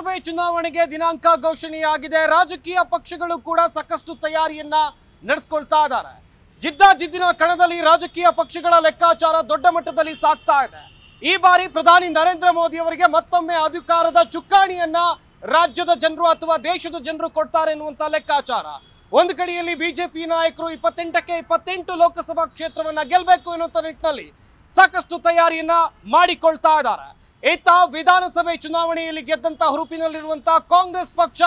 ಲೋಕಸಭೆ ಚುನಾವಣೆಗೆ ದಿನಾಂಕ ಘೋಷಣೆಯಾಗಿದೆ ರಾಜಕೀಯ ಪಕ್ಷಗಳು ಕೂಡ ಸಾಕಷ್ಟು ತಯಾರಿಯನ್ನ ನಡೆಸ್ಕೊಳ್ತಾ ಇದ್ದಾರೆ ಜಿದ್ದಾಜಿದ್ದಿನ ಕಣದಲ್ಲಿ ರಾಜಕೀಯ ಪಕ್ಷಗಳ ಲೆಕ್ಕಾಚಾರ ದೊಡ್ಡ ಮಟ್ಟದಲ್ಲಿ ಸಾಕ್ತಾ ಇದೆ ಈ ಬಾರಿ ಪ್ರಧಾನಿ ನರೇಂದ್ರ ಮೋದಿ ಅವರಿಗೆ ಮತ್ತೊಮ್ಮೆ ಅಧಿಕಾರದ ಚುಕ್ಕಾಣಿಯನ್ನ ರಾಜ್ಯದ ಜನರು ಅಥವಾ ದೇಶದ ಜನರು ಕೊಡ್ತಾರೆ ಎನ್ನುವಂತ ಲೆಕ್ಕಾಚಾರ ಒಂದು ಕಡೆಯಲ್ಲಿ ಬಿಜೆಪಿ ನಾಯಕರು ಇಪ್ಪತ್ತೆಂಟಕ್ಕೆ ಇಪ್ಪತ್ತೆಂಟು ಲೋಕಸಭಾ ಕ್ಷೇತ್ರವನ್ನ ಗೆಲ್ಲಬೇಕು ಎನ್ನುವಂತ ನಿಟ್ಟಿನಲ್ಲಿ ಸಾಕಷ್ಟು ತಯಾರಿಯನ್ನ ಮಾಡಿಕೊಳ್ತಾ ಇದ್ದಾರೆ ಇತ್ತ ವಿಧಾನಸಭೆ ಚುನಾವಣೆಯಲ್ಲಿ ಗೆದ್ದಂತ ಹುರುಪಿನಲ್ಲಿರುವಂತಹ ಕಾಂಗ್ರೆಸ್ ಪಕ್ಷ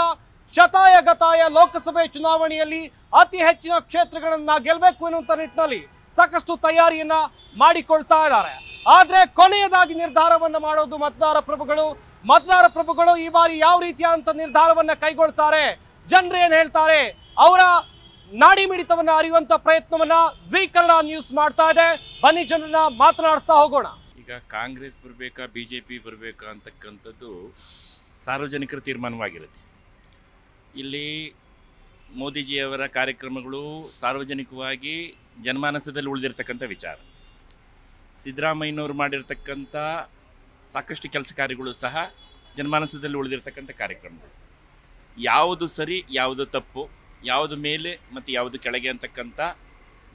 ಶತಾಯ ಗತಾಯ ಲೋಕಸಭೆ ಚುನಾವಣೆಯಲ್ಲಿ ಅತಿ ಹೆಚ್ಚಿನ ಕ್ಷೇತ್ರಗಳನ್ನ ಗೆಲ್ಲಬೇಕು ಎನ್ನುವಂತ ನಿಟ್ಟಿನಲ್ಲಿ ಸಾಕಷ್ಟು ತಯಾರಿಯನ್ನ ಮಾಡಿಕೊಳ್ತಾ ಇದ್ದಾರೆ ಆದರೆ ಕೊನೆಯದಾಗಿ ನಿರ್ಧಾರವನ್ನು ಮಾಡೋದು ಮತದಾರ ಪ್ರಭುಗಳು ಮತದಾರ ಪ್ರಭುಗಳು ಈ ಬಾರಿ ಯಾವ ರೀತಿಯಾದಂಥ ನಿರ್ಧಾರವನ್ನು ಕೈಗೊಳ್ತಾರೆ ಜನರು ಏನ್ ಹೇಳ್ತಾರೆ ಅವರ ನಾಡಿ ಮಿಡಿತವನ್ನ ಅರಿಯುವಂಥ ಪ್ರಯತ್ನವನ್ನ ಜಿ ನ್ಯೂಸ್ ಮಾಡ್ತಾ ಇದೆ ಬನ್ನಿ ಜನರನ್ನ ಮಾತನಾಡಿಸ್ತಾ ಹೋಗೋಣ ಬರಬೇಕಾ ಕಾಂಗ್ರೆಸ್ ಬರಬೇಕಾ ಬಿ ಜೆ ಪಿ ಬರಬೇಕಾ ಅಂತಕ್ಕಂಥದ್ದು ಸಾರ್ವಜನಿಕರ ತೀರ್ಮಾನವಾಗಿರುತ್ತೆ ಇಲ್ಲಿ ಮೋದಿಜಿಯವರ ಕಾರ್ಯಕ್ರಮಗಳು ಸಾರ್ವಜನಿಕವಾಗಿ ಜನಮಾನಸದಲ್ಲಿ ಉಳಿದಿರ್ತಕ್ಕಂಥ ವಿಚಾರ ಸಿದ್ದರಾಮಯ್ಯನವರು ಮಾಡಿರ್ತಕ್ಕಂಥ ಸಾಕಷ್ಟು ಕೆಲಸ ಕಾರ್ಯಗಳು ಸಹ ಜನಮಾನಸದಲ್ಲಿ ಉಳಿದಿರ್ತಕ್ಕಂಥ ಕಾರ್ಯಕ್ರಮಗಳು ಯಾವುದು ಸರಿ ಯಾವುದು ತಪ್ಪು ಯಾವುದು ಮೇಲೆ ಮತ್ತು ಯಾವುದು ಕೆಳಗೆ ಅಂತಕ್ಕಂಥ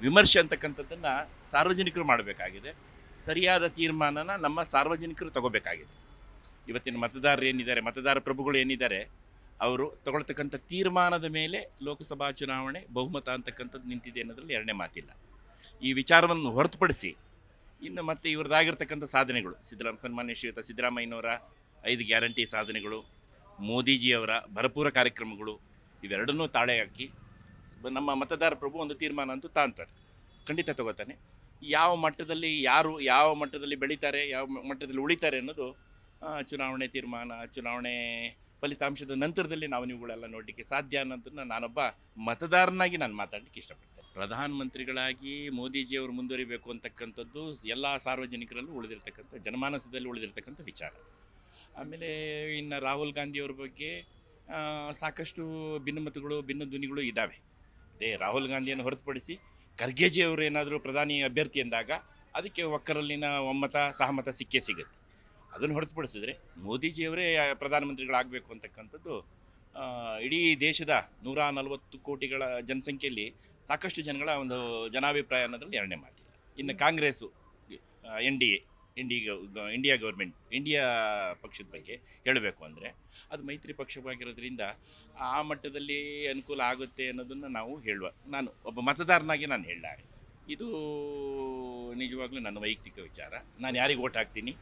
ವಿಮರ್ಶೆ ಅಂತಕ್ಕಂಥದ್ದನ್ನು ಸಾರ್ವಜನಿಕರು ಮಾಡಬೇಕಾಗಿದೆ ಸರಿಯಾದ ತೀರ್ಮಾನನ ನಮ್ಮ ಸಾರ್ವಜನಿಕರು ತಗೋಬೇಕಾಗಿದೆ ಇವತ್ತಿನ ಮತದಾರರು ಏನಿದ್ದಾರೆ ಮತದಾರ ಪ್ರಭುಗಳು ಏನಿದ್ದಾರೆ ಅವರು ತಗೊಳ್ತಕ್ಕಂಥ ತೀರ್ಮಾನದ ಮೇಲೆ ಲೋಕಸಭಾ ಚುನಾವಣೆ ಬಹುಮತ ಅಂತಕ್ಕಂಥದ್ದು ನಿಂತಿದೆ ಅನ್ನೋದ್ರಲ್ಲಿ ಎರಡನೇ ಮಾತಿಲ್ಲ ಈ ವಿಚಾರವನ್ನು ಹೊರತುಪಡಿಸಿ ಇನ್ನು ಮತ್ತೆ ಇವ್ರದ್ದಾಗಿರ್ತಕ್ಕಂಥ ಸಾಧನೆಗಳು ಸಿದ್ದರಾಮ ಸನ್ಮಾನ್ಯ ಶ್ರೀಯುತ ಸಿದ್ದರಾಮಯ್ಯನವರ ಐದು ಗ್ಯಾರಂಟಿ ಸಾಧನೆಗಳು ಮೋದಿಜಿಯವರ ಭರಪೂರ ಕಾರ್ಯಕ್ರಮಗಳು ಇವೆರಡನ್ನೂ ತಾಳೆ ಹಾಕಿ ನಮ್ಮ ಮತದಾರ ಪ್ರಭು ಒಂದು ತೀರ್ಮಾನ ಅಂತೂ ತಾಂತಾರೆ ಖಂಡಿತ ತಗೋತಾನೆ ಯಾವ ಮಟ್ಟದಲ್ಲಿ ಯಾರು ಯಾವ ಮಟ್ಟದಲ್ಲಿ ಬೆಳೀತಾರೆ ಯಾವ ಮಟ್ಟದಲ್ಲಿ ಉಳಿತಾರೆ ಅನ್ನೋದು ಚುನಾವಣೆ ತೀರ್ಮಾನ ಚುನಾವಣೆ ಫಲಿತಾಂಶದ ನಂತರದಲ್ಲಿ ನಾವು ನೀವುಗಳೆಲ್ಲ ನೋಡಲಿಕ್ಕೆ ಸಾಧ್ಯ ಅನ್ನೋದನ್ನು ನಾನೊಬ್ಬ ಮತದಾರನಾಗಿ ನಾನು ಮಾತಾಡಲಿಕ್ಕೆ ಇಷ್ಟಪಡ್ತೇನೆ ಪ್ರಧಾನಮಂತ್ರಿಗಳಾಗಿ ಮೋದಿಜಿಯವರು ಮುಂದುವರಿಬೇಕು ಅಂತಕ್ಕಂಥದ್ದು ಎಲ್ಲ ಸಾರ್ವಜನಿಕರಲ್ಲೂ ಉಳಿದಿರ್ತಕ್ಕಂಥ ಜನಮಾನಸದಲ್ಲಿ ಉಳಿದಿರ್ತಕ್ಕಂಥ ವಿಚಾರ ಆಮೇಲೆ ಇನ್ನು ರಾಹುಲ್ ಗಾಂಧಿಯವ್ರ ಬಗ್ಗೆ ಸಾಕಷ್ಟು ಭಿನ್ನಮತಗಳು ಭಿನ್ನ ಧ್ವನಿಗಳು ಇದ್ದಾವೆ ಅದೇ ರಾಹುಲ್ ಗಾಂಧಿಯನ್ನು ಹೊರತುಪಡಿಸಿ ಖರ್ಗೆಜಿಯವರು ಏನಾದರೂ ಪ್ರಧಾನಿ ಅಭ್ಯರ್ಥಿ ಎಂದಾಗ ಅದಕ್ಕೆ ಒಕ್ಕರಲ್ಲಿನ ಒಮ್ಮತ ಸಹಮತ ಸಿಕ್ಕೇ ಸಿಗುತ್ತೆ ಅದನ್ನು ಹೊರತುಪಡಿಸಿದ್ರೆ ಮೋದಿಜಿಯವರೇ ಪ್ರಧಾನಮಂತ್ರಿಗಳಾಗಬೇಕು ಅಂತಕ್ಕಂಥದ್ದು ಇಡೀ ದೇಶದ ನೂರ ನಲವತ್ತು ಕೋಟಿಗಳ ಜನಸಂಖ್ಯೆಯಲ್ಲಿ ಸಾಕಷ್ಟು ಜನಗಳ ಒಂದು ಜನಾಭಿಪ್ರಾಯ ಅನ್ನೋದ್ರಲ್ಲಿ ಎರಡನೇ ಮಾತಿಲ್ಲ ಇನ್ನು ಕಾಂಗ್ರೆಸ್ಸು ಎನ್ ಡಿ ಎ ಗ ಇಂಡಿಯಾ ಗೌರ್ಮೆಂಟ್ ಇಂಡಿಯಾ ಪಕ್ಷದ ಬಗ್ಗೆ ಹೇಳಬೇಕು ಅಂದರೆ ಅದು ಮೈತ್ರಿ ಪಕ್ಷವಾಗಿರೋದ್ರಿಂದ ಆ ಮಟ್ಟದಲ್ಲಿ ಅನುಕೂಲ ಆಗುತ್ತೆ ಅನ್ನೋದನ್ನು ನಾವು ಹೇಳುವ ನಾನು ಒಬ್ಬ ಮತದಾರನಾಗಿ ನಾನು ಹೇಳ ಇದು ನಿಜವಾಗ್ಲೂ ನನ್ನ ವೈಯಕ್ತಿಕ ವಿಚಾರ ನಾನು ಯಾರಿಗೆ ಓಟ್ ಹಾಕ್ತೀನಿ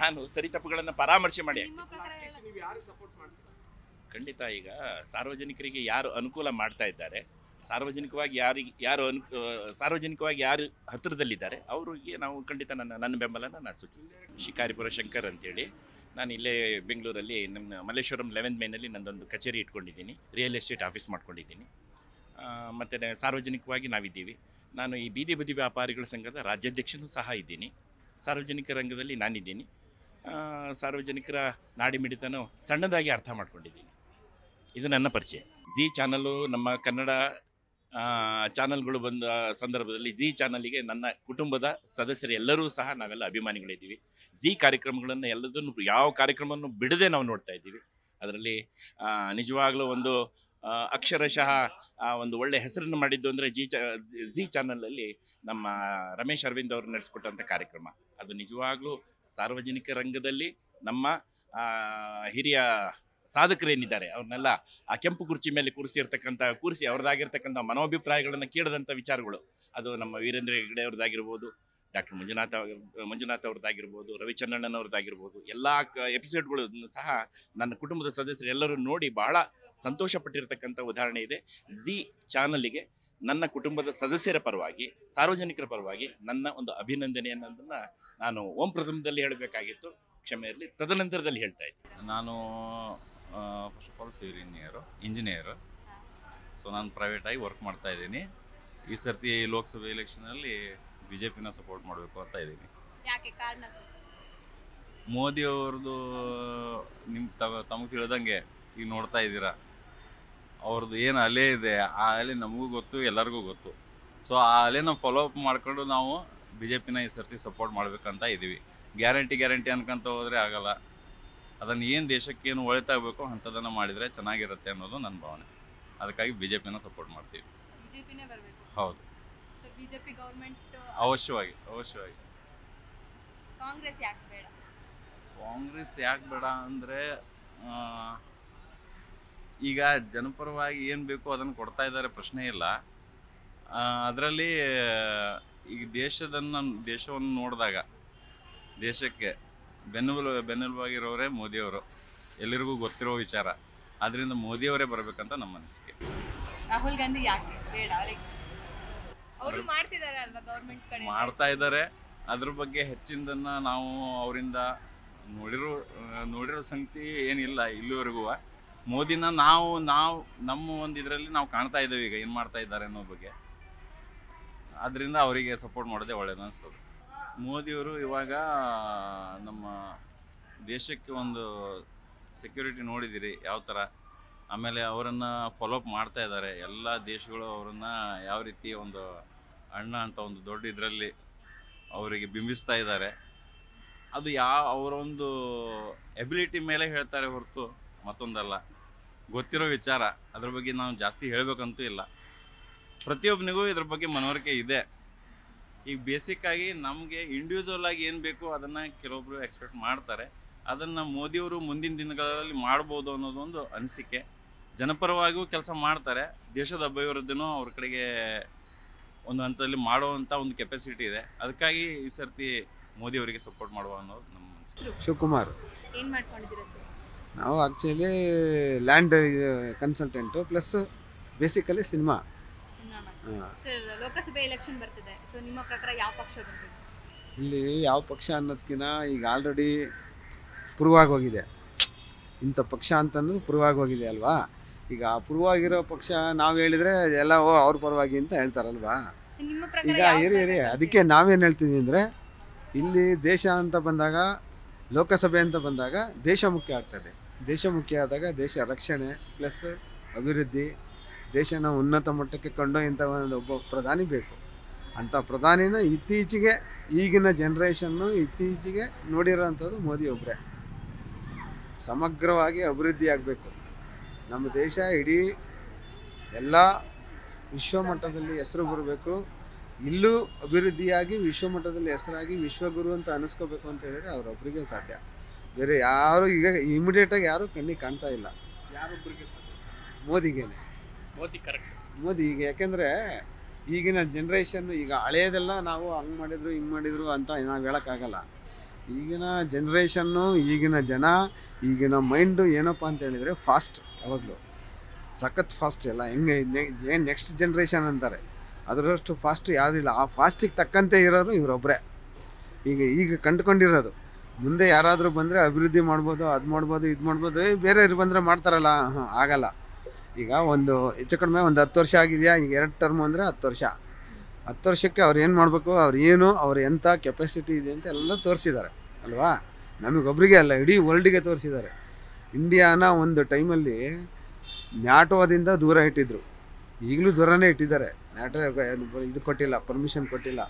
ನಾನು ಸರಿ ತಪ್ಪುಗಳನ್ನು ಪರಾಮರ್ಶೆ ಮಾಡಿ ಖಂಡಿತ ಈಗ ಸಾರ್ವಜನಿಕರಿಗೆ ಯಾರು ಅನುಕೂಲ ಮಾಡ್ತಾ ಇದ್ದಾರೆ ಸಾರ್ವಜನಿಕವಾಗಿ ಯಾರಿಗೆ ಯಾರು ಅನ್ ಸಾರ್ವಜನಿಕವಾಗಿ ಯಾರು ಹತ್ತಿರದಲ್ಲಿದ್ದಾರೆ ಅವರಿಗೆ ನಾವು ಖಂಡಿತ ನನ್ನ ನನ್ನ ಬೆಂಬಲನ ನಾನು ಸೂಚಿಸ್ತೇನೆ ಶಿಕಾರಿಪುರ ಶಂಕರ್ ಅಂತೇಳಿ ನಾನು ಇಲ್ಲೇ ಬೆಂಗಳೂರಲ್ಲಿ ನಮ್ಮ ಮಲ್ಲೇಶ್ವರಂ ಲೆವೆನ್ ಮೇನಲ್ಲಿ ನಂದೊಂದು ಕಚೇರಿ ಇಟ್ಕೊಂಡಿದ್ದೀನಿ ರಿಯಲ್ ಎಸ್ಟೇಟ್ ಆಫೀಸ್ ಮಾಡ್ಕೊಂಡಿದ್ದೀನಿ ಮತ್ತು ಸಾರ್ವಜನಿಕವಾಗಿ ನಾವಿದ್ದೀವಿ ನಾನು ಈ ಬೀದಿ ಬದಿ ವ್ಯಾಪಾರಿಗಳ ಸಂಘದ ರಾಜ್ಯಾಧ್ಯಕ್ಷನೂ ಸಹ ಇದ್ದೀನಿ ಸಾರ್ವಜನಿಕ ರಂಗದಲ್ಲಿ ನಾನಿದ್ದೀನಿ ಸಾರ್ವಜನಿಕರ ಮಿಡಿತನೂ ಸಣ್ಣದಾಗಿ ಅರ್ಥ ಮಾಡ್ಕೊಂಡಿದ್ದೀನಿ ಇದು ನನ್ನ ಪರಿಚಯ ಜಿ ಚಾನಲ್ಲು ನಮ್ಮ ಕನ್ನಡ ಚಾನಲ್ಗಳು ಬಂದ ಸಂದರ್ಭದಲ್ಲಿ ಜಿ ಚಾನಲಿಗೆ ನನ್ನ ಕುಟುಂಬದ ಸದಸ್ಯರೆಲ್ಲರೂ ಸಹ ನಾವೆಲ್ಲ ಅಭಿಮಾನಿಗಳಿದ್ದೀವಿ ಜಿ ಕಾರ್ಯಕ್ರಮಗಳನ್ನು ಎಲ್ಲದನ್ನು ಯಾವ ಕಾರ್ಯಕ್ರಮವನ್ನು ಬಿಡದೆ ನಾವು ನೋಡ್ತಾ ಇದ್ದೀವಿ ಅದರಲ್ಲಿ ನಿಜವಾಗ್ಲೂ ಒಂದು ಅಕ್ಷರಶಃ ಒಂದು ಒಳ್ಳೆ ಹೆಸರನ್ನು ಮಾಡಿದ್ದು ಅಂದರೆ ಜಿ ಚಿ ಜಿ ಚಾನಲಲ್ಲಿ ನಮ್ಮ ರಮೇಶ್ ಅರವಿಂದ್ ಅವರು ನಡೆಸಿಕೊಟ್ಟಂಥ ಕಾರ್ಯಕ್ರಮ ಅದು ನಿಜವಾಗ್ಲೂ ಸಾರ್ವಜನಿಕ ರಂಗದಲ್ಲಿ ನಮ್ಮ ಹಿರಿಯ ಸಾಧಕರೇನಿದ್ದಾರೆ ಅವ್ರನ್ನೆಲ್ಲ ಆ ಕೆಂಪು ಕುರ್ಚಿ ಮೇಲೆ ಕೂರಿಸಿರ್ತಕ್ಕಂಥ ಕೂರಿಸಿ ಅವ್ರದ್ದಾಗಿರ್ತಕ್ಕಂಥ ಮನೋಭಿಪ್ರಾಯಗಳನ್ನು ಕೇಳಿದಂಥ ವಿಚಾರಗಳು ಅದು ನಮ್ಮ ವೀರೇಂದ್ರ ಹೆಗ್ಡೆ ಅವ್ರದ್ದಾಗಿರ್ಬೋದು ಡಾಕ್ಟರ್ ಮಂಜುನಾಥ ಮಂಜುನಾಥ್ ಅವ್ರದ್ದಾಗಿರ್ಬೋದು ರವಿಚಂದ್ರಣ್ಣನ ಅವ್ರದ್ದಾಗಿರ್ಬೋದು ಎಲ್ಲ ಎಪಿಸೋಡ್ಗಳನ್ನು ಸಹ ನನ್ನ ಕುಟುಂಬದ ಸದಸ್ಯರು ಎಲ್ಲರೂ ನೋಡಿ ಬಹಳ ಸಂತೋಷ ಉದಾಹರಣೆ ಇದೆ ಜಿ ಚಾನಲಿಗೆ ನನ್ನ ಕುಟುಂಬದ ಸದಸ್ಯರ ಪರವಾಗಿ ಸಾರ್ವಜನಿಕರ ಪರವಾಗಿ ನನ್ನ ಒಂದು ಅಭಿನಂದನೆ ಅನ್ನೋದನ್ನು ನಾನು ಓಂ ಪ್ರಥಮದಲ್ಲಿ ಹೇಳಬೇಕಾಗಿತ್ತು ಕ್ಷಮೆಯಲ್ಲಿ ತದನಂತರದಲ್ಲಿ ಹೇಳ್ತಾ ಇದ್ದೆ ನಾನು first of all civil engineer engineer so ನಾನು ಪ್ರೈವೇಟಾಗಿ ವರ್ಕ್ ಮಾಡ್ತಾ ಇದ್ದೀನಿ ಈ ಸರ್ತಿ ಲೋಕಸಭೆ ಎಲೆಕ್ಷನಲ್ಲಿ ಬಿ ಜೆ ಪಿನ ಸಪೋರ್ಟ್ ಮಾಡಬೇಕು ಅಂತ ಇದ್ದೀನಿ ಯಾಕೆ ಮೋದಿ ಅವ್ರದ್ದು ನಿಮ್ಮ ತಮಗೆ ತಿಳಿದಂಗೆ ಈಗ ನೋಡ್ತಾ ಇದ್ದೀರಾ ಅವ್ರದ್ದು ಏನು ಅಲೆ ಇದೆ ಆ ಅಲೆ ನಮಗೂ ಗೊತ್ತು ಎಲ್ಲರಿಗೂ ಗೊತ್ತು ಸೊ ಆ ಅಲೆನ ಫಾಲೋ ಅಪ್ ಮಾಡಿಕೊಂಡು ನಾವು ಬಿ ಜೆ ಪಿನ ಈ ಸರ್ತಿ ಸಪೋರ್ಟ್ ಮಾಡಬೇಕಂತ ಇದ್ದೀವಿ ಗ್ಯಾರಂಟಿ ಗ್ಯಾರಂಟಿ ಅನ್ಕೊಂತ ಹೋದರೆ ಆಗಲ್ಲ ಅದನ್ನು ಏನು ದೇಶಕ್ಕೇನು ಒಳಿತಾಗಬೇಕು ಅಂಥದ್ದನ್ನು ಮಾಡಿದರೆ ಚೆನ್ನಾಗಿರುತ್ತೆ ಅನ್ನೋದು ನನ್ನ ಭಾವನೆ ಅದಕ್ಕಾಗಿ ಬಿ ಜೆ ಪಿನ ಸಪೋರ್ಟ್ ಮಾಡ್ತೀವಿ ಹೌದು ಅವಶ್ಯವಾಗಿ ಅವಶ್ಯವಾಗಿ ಕಾಂಗ್ರೆಸ್ ಯಾಕೆ ಬೇಡ ಕಾಂಗ್ರೆಸ್ ಯಾಕೆ ಬೇಡ ಅಂದರೆ ಈಗ ಜನಪರವಾಗಿ ಏನು ಬೇಕು ಅದನ್ನು ಕೊಡ್ತಾ ಇದ್ದಾರೆ ಪ್ರಶ್ನೆ ಇಲ್ಲ ಅದರಲ್ಲಿ ಈಗ ದೇಶದನ್ನು ದೇಶವನ್ನು ನೋಡಿದಾಗ ದೇಶಕ್ಕೆ ಬೆನ್ನುಲು ಬೆನ್ನೆಲುಬಾಗಿರೋರೇ ಮೋದಿಯವರು ಎಲ್ಲರಿಗೂ ಗೊತ್ತಿರೋ ವಿಚಾರ ಅದರಿಂದ ಮೋದಿಯವರೇ ಬರಬೇಕಂತ ನಮ್ಮ ಅನಿಸಿಕೆ ರಾಹುಲ್ ಗಾಂಧಿ ಅವರು ಅಲ್ವಾ ಕಡೆ ಮಾಡ್ತಾ ಇದ್ದಾರೆ ಅದ್ರ ಬಗ್ಗೆ ಹೆಚ್ಚಿನದನ್ನ ನಾವು ಅವರಿಂದ ನೋಡಿರೋ ನೋಡಿರೋ ಸಂಗತಿ ಏನಿಲ್ಲ ಇಲ್ಲಿವರೆಗೂ ಮೋದಿನ ನಾವು ನಾವು ನಮ್ಮ ಒಂದು ಇದರಲ್ಲಿ ನಾವು ಕಾಣ್ತಾ ಇದ್ದೇವೆ ಈಗ ಏನು ಮಾಡ್ತಾ ಇದ್ದಾರೆ ಅನ್ನೋ ಬಗ್ಗೆ ಅದರಿಂದ ಅವರಿಗೆ ಸಪೋರ್ಟ್ ಮಾಡೋದೇ ಒಳ್ಳೇದು ಅನಿಸ್ತದೆ ಮೋದಿಯವರು ಇವಾಗ ನಮ್ಮ ದೇಶಕ್ಕೆ ಒಂದು ಸೆಕ್ಯೂರಿಟಿ ನೋಡಿದ್ದೀರಿ ಯಾವ ಥರ ಆಮೇಲೆ ಅವರನ್ನು ಫಾಲೋಅಪ್ ಮಾಡ್ತಾ ಇದ್ದಾರೆ ಎಲ್ಲ ದೇಶಗಳು ಅವರನ್ನು ಯಾವ ರೀತಿ ಒಂದು ಅಣ್ಣ ಅಂತ ಒಂದು ದೊಡ್ಡ ಇದರಲ್ಲಿ ಅವರಿಗೆ ಬಿಂಬಿಸ್ತಾ ಇದ್ದಾರೆ ಅದು ಯಾವ ಅವರೊಂದು ಎಬಿಲಿಟಿ ಮೇಲೆ ಹೇಳ್ತಾರೆ ಹೊರತು ಮತ್ತೊಂದಲ್ಲ ಗೊತ್ತಿರೋ ವಿಚಾರ ಅದ್ರ ಬಗ್ಗೆ ನಾವು ಜಾಸ್ತಿ ಹೇಳಬೇಕಂತೂ ಇಲ್ಲ ಪ್ರತಿಯೊಬ್ಬನಿಗೂ ಇದ್ರ ಬಗ್ಗೆ ಮನವರಿಕೆ ಇದೆ ಈಗ ಬೇಸಿಕ್ಕಾಗಿ ನಮಗೆ ಇಂಡಿವಿಜುವಲ್ ಆಗಿ ಏನು ಬೇಕು ಅದನ್ನು ಕೆಲವೊಬ್ರು ಎಕ್ಸ್ಪೆಕ್ಟ್ ಮಾಡ್ತಾರೆ ಅದನ್ನು ಮೋದಿಯವರು ಮುಂದಿನ ದಿನಗಳಲ್ಲಿ ಮಾಡ್ಬೋದು ಅನ್ನೋದೊಂದು ಅನಿಸಿಕೆ ಜನಪರವಾಗಿಯೂ ಕೆಲಸ ಮಾಡ್ತಾರೆ ದೇಶದ ಅಭಿವೃದ್ಧಿನೂ ಅವ್ರ ಕಡೆಗೆ ಒಂದು ಹಂತದಲ್ಲಿ ಮಾಡುವಂಥ ಒಂದು ಕೆಪಾಸಿಟಿ ಇದೆ ಅದಕ್ಕಾಗಿ ಈ ಸರ್ತಿ ಮೋದಿ ಅವರಿಗೆ ಸಪೋರ್ಟ್ ಮಾಡುವ ಅನ್ನೋದು ನಮ್ಮ ಅನಿಸಿಕೆ ಶಿವಕುಮಾರ್ ಏನು ಮಾಡ್ಕೊಂಡಿದ್ದೀರಾ ಸರ್ ನಾವು actually land consultant plus basically cinema ಹಾಂ ಲೋಕಸಭೆ ಬರ್ತಿದೆ ನಿಮ್ಮ ಪ್ರಕಾರ ಯಾವ ಪಕ್ಷ ಇಲ್ಲಿ ಯಾವ ಪಕ್ಷ ಅನ್ನೋದಕ್ಕಿಂತ ಈಗ ಆಲ್ರೆಡಿ ಪುರ್ವಾಗಿ ಹೋಗಿದೆ ಇಂಥ ಪಕ್ಷ ಅಂತಂದು ಪುರ್ವಾಗಿ ಹೋಗಿದೆ ಅಲ್ವಾ ಈಗ ಆ ಆಗಿರೋ ಪಕ್ಷ ನಾವು ಹೇಳಿದ್ರೆ ಎಲ್ಲ ಓ ಅವ್ರ ಪರವಾಗಿ ಅಂತ ಹೇಳ್ತಾರಲ್ವಾ ಈಗ ಪ್ರಕಾರ ಹಿರಿ ಅದಕ್ಕೆ ನಾವೇನು ಹೇಳ್ತೀವಿ ಅಂದರೆ ಇಲ್ಲಿ ದೇಶ ಅಂತ ಬಂದಾಗ ಲೋಕಸಭೆ ಅಂತ ಬಂದಾಗ ದೇಶ ಮುಖ್ಯ ಆಗ್ತದೆ ದೇಶ ಮುಖ್ಯ ಆದಾಗ ದೇಶ ರಕ್ಷಣೆ ಪ್ಲಸ್ ಅಭಿವೃದ್ಧಿ ದೇಶನ ಉನ್ನತ ಮಟ್ಟಕ್ಕೆ ಇಂಥ ಒಂದು ಒಬ್ಬ ಪ್ರಧಾನಿ ಬೇಕು ಅಂಥ ಪ್ರಧಾನಿನ ಇತ್ತೀಚೆಗೆ ಈಗಿನ ಜನ್ರೇಷನ್ನು ಇತ್ತೀಚೆಗೆ ನೋಡಿರೋವಂಥದ್ದು ಮೋದಿ ಒಬ್ಬರೇ ಸಮಗ್ರವಾಗಿ ಅಭಿವೃದ್ಧಿ ಆಗಬೇಕು ನಮ್ಮ ದೇಶ ಇಡೀ ಎಲ್ಲ ವಿಶ್ವಮಟ್ಟದಲ್ಲಿ ಹೆಸರು ಬರಬೇಕು ಇಲ್ಲೂ ಅಭಿವೃದ್ಧಿಯಾಗಿ ವಿಶ್ವಮಟ್ಟದಲ್ಲಿ ಹೆಸರಾಗಿ ವಿಶ್ವಗುರು ಅಂತ ಅನಿಸ್ಕೋಬೇಕು ಅಂತ ಹೇಳಿದರೆ ಅವರೊಬ್ಬರಿಗೆ ಸಾಧ್ಯ ಬೇರೆ ಯಾರು ಈಗ ಇಮಿಡಿಯೇಟಾಗಿ ಯಾರೂ ಕಣ್ಣಿಗೆ ಕಾಣ್ತಾ ಇಲ್ಲ ಯಾರೊಬ್ಬರಿಗೆ ಮೋದಿಗೇನೆ ಮೋದಿ ಕರೆಕ್ಟ್ ಮೋದಿ ಈಗ ಯಾಕೆಂದರೆ ಈಗಿನ ಜನ್ರೇಷನ್ ಈಗ ಹಳೆಯದೆಲ್ಲ ನಾವು ಹಂಗೆ ಮಾಡಿದ್ರು ಹಿಂಗೆ ಮಾಡಿದ್ರು ಅಂತ ನಾವು ಹೇಳೋಕ್ಕಾಗಲ್ಲ ಈಗಿನ ಜನ್ರೇಷನ್ನು ಈಗಿನ ಜನ ಈಗಿನ ಮೈಂಡು ಏನಪ್ಪ ಅಂತ ಹೇಳಿದರೆ ಫಾಸ್ಟ್ ಯಾವಾಗಲೂ ಸಖತ್ ಫಾಸ್ಟ್ ಎಲ್ಲ ಹೆಂಗೆ ಏನು ನೆಕ್ಸ್ಟ್ ಜನ್ರೇಷನ್ ಅಂತಾರೆ ಅದರಷ್ಟು ಫಾಸ್ಟ್ ಇಲ್ಲ ಆ ಫಾಸ್ಟಿಗೆ ತಕ್ಕಂತೆ ಇರೋರು ಇವರೊಬ್ಬರೇ ಈಗ ಈಗ ಕಂಡುಕೊಂಡಿರೋದು ಮುಂದೆ ಯಾರಾದರೂ ಬಂದರೆ ಅಭಿವೃದ್ಧಿ ಮಾಡ್ಬೋದು ಅದು ಮಾಡ್ಬೋದು ಇದು ಮಾಡ್ಬೋದು ಬೇರೆಯವ್ರು ಬಂದರೆ ಮಾಡ್ತಾರಲ್ಲ ಹಾಂ ಆಗಲ್ಲ ಈಗ ಒಂದು ಹೆಚ್ಚು ಕಡಿಮೆ ಒಂದು ಹತ್ತು ವರ್ಷ ಆಗಿದೆಯಾ ಈಗ ಎರಡು ಟರ್ಮ್ ಅಂದರೆ ಹತ್ತು ವರ್ಷ ಹತ್ತು ವರ್ಷಕ್ಕೆ ಅವ್ರು ಏನು ಮಾಡಬೇಕು ಅವ್ರು ಏನು ಅವ್ರ ಎಂಥ ಕೆಪಾಸಿಟಿ ಇದೆ ಅಂತ ಎಲ್ಲ ತೋರಿಸಿದ್ದಾರೆ ಅಲ್ವಾ ನಮಗೊಬ್ಬರಿಗೆ ಅಲ್ಲ ಇಡೀ ವರ್ಲ್ಡಿಗೆ ತೋರಿಸಿದ್ದಾರೆ ಇಂಡಿಯಾನ ಒಂದು ಟೈಮಲ್ಲಿ ನ್ಯಾಟೋದಿಂದ ದೂರ ಇಟ್ಟಿದ್ರು ಈಗಲೂ ದೂರನೇ ಇಟ್ಟಿದ್ದಾರೆ ನ್ಯಾಟೋ ಇದು ಕೊಟ್ಟಿಲ್ಲ ಪರ್ಮಿಷನ್ ಕೊಟ್ಟಿಲ್ಲ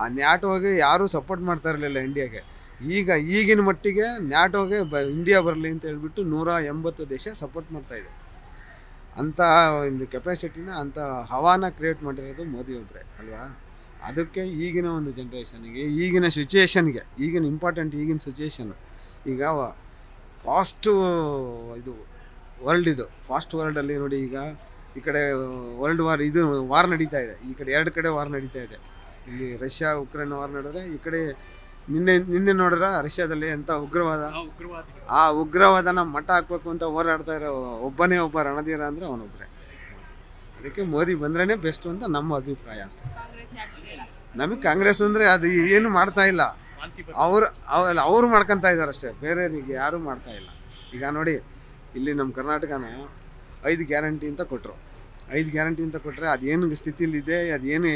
ಆ ನ್ಯಾಟೋಗೆ ಯಾರೂ ಸಪೋರ್ಟ್ ಮಾಡ್ತಾ ಇರಲಿಲ್ಲ ಇಂಡಿಯಾಗೆ ಈಗ ಈಗಿನ ಮಟ್ಟಿಗೆ ನ್ಯಾಟೋಗೆ ಬ ಇಂಡಿಯಾ ಬರಲಿ ಅಂತ ಹೇಳ್ಬಿಟ್ಟು ನೂರ ಎಂಬತ್ತು ದೇಶ ಸಪೋರ್ಟ್ ಮಾಡ್ತಾಯಿದೆ ಅಂಥ ಒಂದು ಕೆಪಾಸಿಟಿನ ಅಂಥ ಹವಾನ ಕ್ರಿಯೇಟ್ ಮಾಡಿರೋದು ಒಬ್ಬರೇ ಅಲ್ವಾ ಅದಕ್ಕೆ ಈಗಿನ ಒಂದು ಜನ್ರೇಷನ್ಗೆ ಈಗಿನ ಸಿಚುಯೇಷನ್ಗೆ ಈಗಿನ ಇಂಪಾರ್ಟೆಂಟ್ ಈಗಿನ ಸಿಚುಯೇಷನ್ ಈಗ ಫಾಸ್ಟು ಇದು ವರ್ಲ್ಡ್ ಇದು ಫಾಸ್ಟ್ ವರ್ಲ್ಡಲ್ಲಿ ನೋಡಿ ಈಗ ಈ ಕಡೆ ವರ್ಲ್ಡ್ ವಾರ್ ಇದು ವಾರ್ ನಡೀತಾ ಇದೆ ಈ ಕಡೆ ಎರಡು ಕಡೆ ವಾರ್ ನಡೀತಾ ಇದೆ ಇಲ್ಲಿ ರಷ್ಯಾ ಉಕ್ರೇನ್ ವಾರ್ ನಡೆದ್ರೆ ಈ ಕಡೆ ನಿನ್ನೆ ನಿನ್ನೆ ನೋಡ್ರ ರಷ್ಯಾದಲ್ಲಿ ಎಂತ ಉಗ್ರವಾದ ಆ ಉಗ್ರವಾದನ ಮಠ ಹಾಕ್ಬೇಕು ಅಂತ ಹೋರಾಡ್ತಾ ಇರೋ ಒಬ್ಬನೇ ಒಬ್ಬ ರಣಧೀರ ಅಂದ್ರೆ ಅವನೊಬ್ಬರೇ ಅದಕ್ಕೆ ಮೋದಿ ಬಂದ್ರೇನೆ ಬೆಸ್ಟ್ ಅಂತ ನಮ್ಮ ಅಭಿಪ್ರಾಯ ಅಷ್ಟೇ ನಮಗೆ ಕಾಂಗ್ರೆಸ್ ಅಂದ್ರೆ ಅದು ಏನು ಮಾಡ್ತಾ ಇಲ್ಲ ಅವ್ರು ಅವ್ರು ಮಾಡ್ಕೊಂತ ಇದಾರೆ ಅಷ್ಟೇ ಬೇರೆಯವ್ರಿಗೆ ಯಾರು ಮಾಡ್ತಾ ಇಲ್ಲ ಈಗ ನೋಡಿ ಇಲ್ಲಿ ನಮ್ಮ ಕರ್ನಾಟಕನ ಐದು ಗ್ಯಾರಂಟಿ ಅಂತ ಕೊಟ್ಟರು ಐದು ಗ್ಯಾರಂಟಿ ಅಂತ ಕೊಟ್ಟರೆ ಅದೇನು ಸ್ಥಿತಿಲಿದೆ ಅದೇನು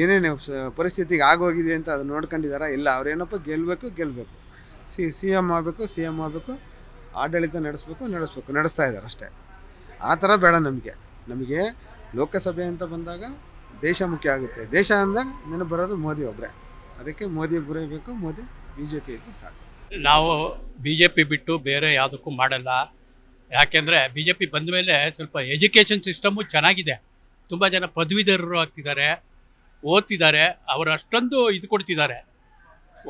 ಏನೇನು ಪರಿಸ್ಥಿತಿಗೆ ಆಗೋಗಿದೆ ಅಂತ ಅದು ನೋಡ್ಕೊಂಡಿದಾರ ಇಲ್ಲ ಅವ್ರೇನಪ್ಪ ಗೆಲ್ಲಬೇಕು ಗೆಲ್ಲಬೇಕು ಸಿ ಸಿ ಎಮ್ ಆಗಬೇಕು ಸಿ ಎಮ್ ಆಗಬೇಕು ಆಡಳಿತ ನಡೆಸ್ಬೇಕು ನಡೆಸ್ಬೇಕು ನಡೆಸ್ತಾ ಇದ್ದಾರೆ ಅಷ್ಟೇ ಆ ಥರ ಬೇಡ ನಮಗೆ ನಮಗೆ ಲೋಕಸಭೆ ಅಂತ ಬಂದಾಗ ದೇಶ ಮುಖ್ಯ ಆಗುತ್ತೆ ದೇಶ ಅಂದಾಗ ನೆನಪು ಬರೋದು ಮೋದಿ ಒಬ್ಬರೇ ಅದಕ್ಕೆ ಮೋದಿ ಬರೀಬೇಕು ಮೋದಿ ಬಿ ಜೆ ಪಿ ಇದ್ದರೆ ಸಾಕು ನಾವು ಬಿ ಜೆ ಪಿ ಬಿಟ್ಟು ಬೇರೆ ಯಾವುದಕ್ಕೂ ಮಾಡಲ್ಲ ಯಾಕೆಂದರೆ ಬಿ ಜೆ ಪಿ ಬಂದ ಮೇಲೆ ಸ್ವಲ್ಪ ಎಜುಕೇಷನ್ ಸಿಸ್ಟಮು ಚೆನ್ನಾಗಿದೆ ತುಂಬ ಜನ ಪದವೀಧರರು ಆಗ್ತಿದ್ದಾರೆ ಓದ್ತಿದ್ದಾರೆ ಅವರು ಅಷ್ಟೊಂದು ಇದು ಕೊಡ್ತಿದ್ದಾರೆ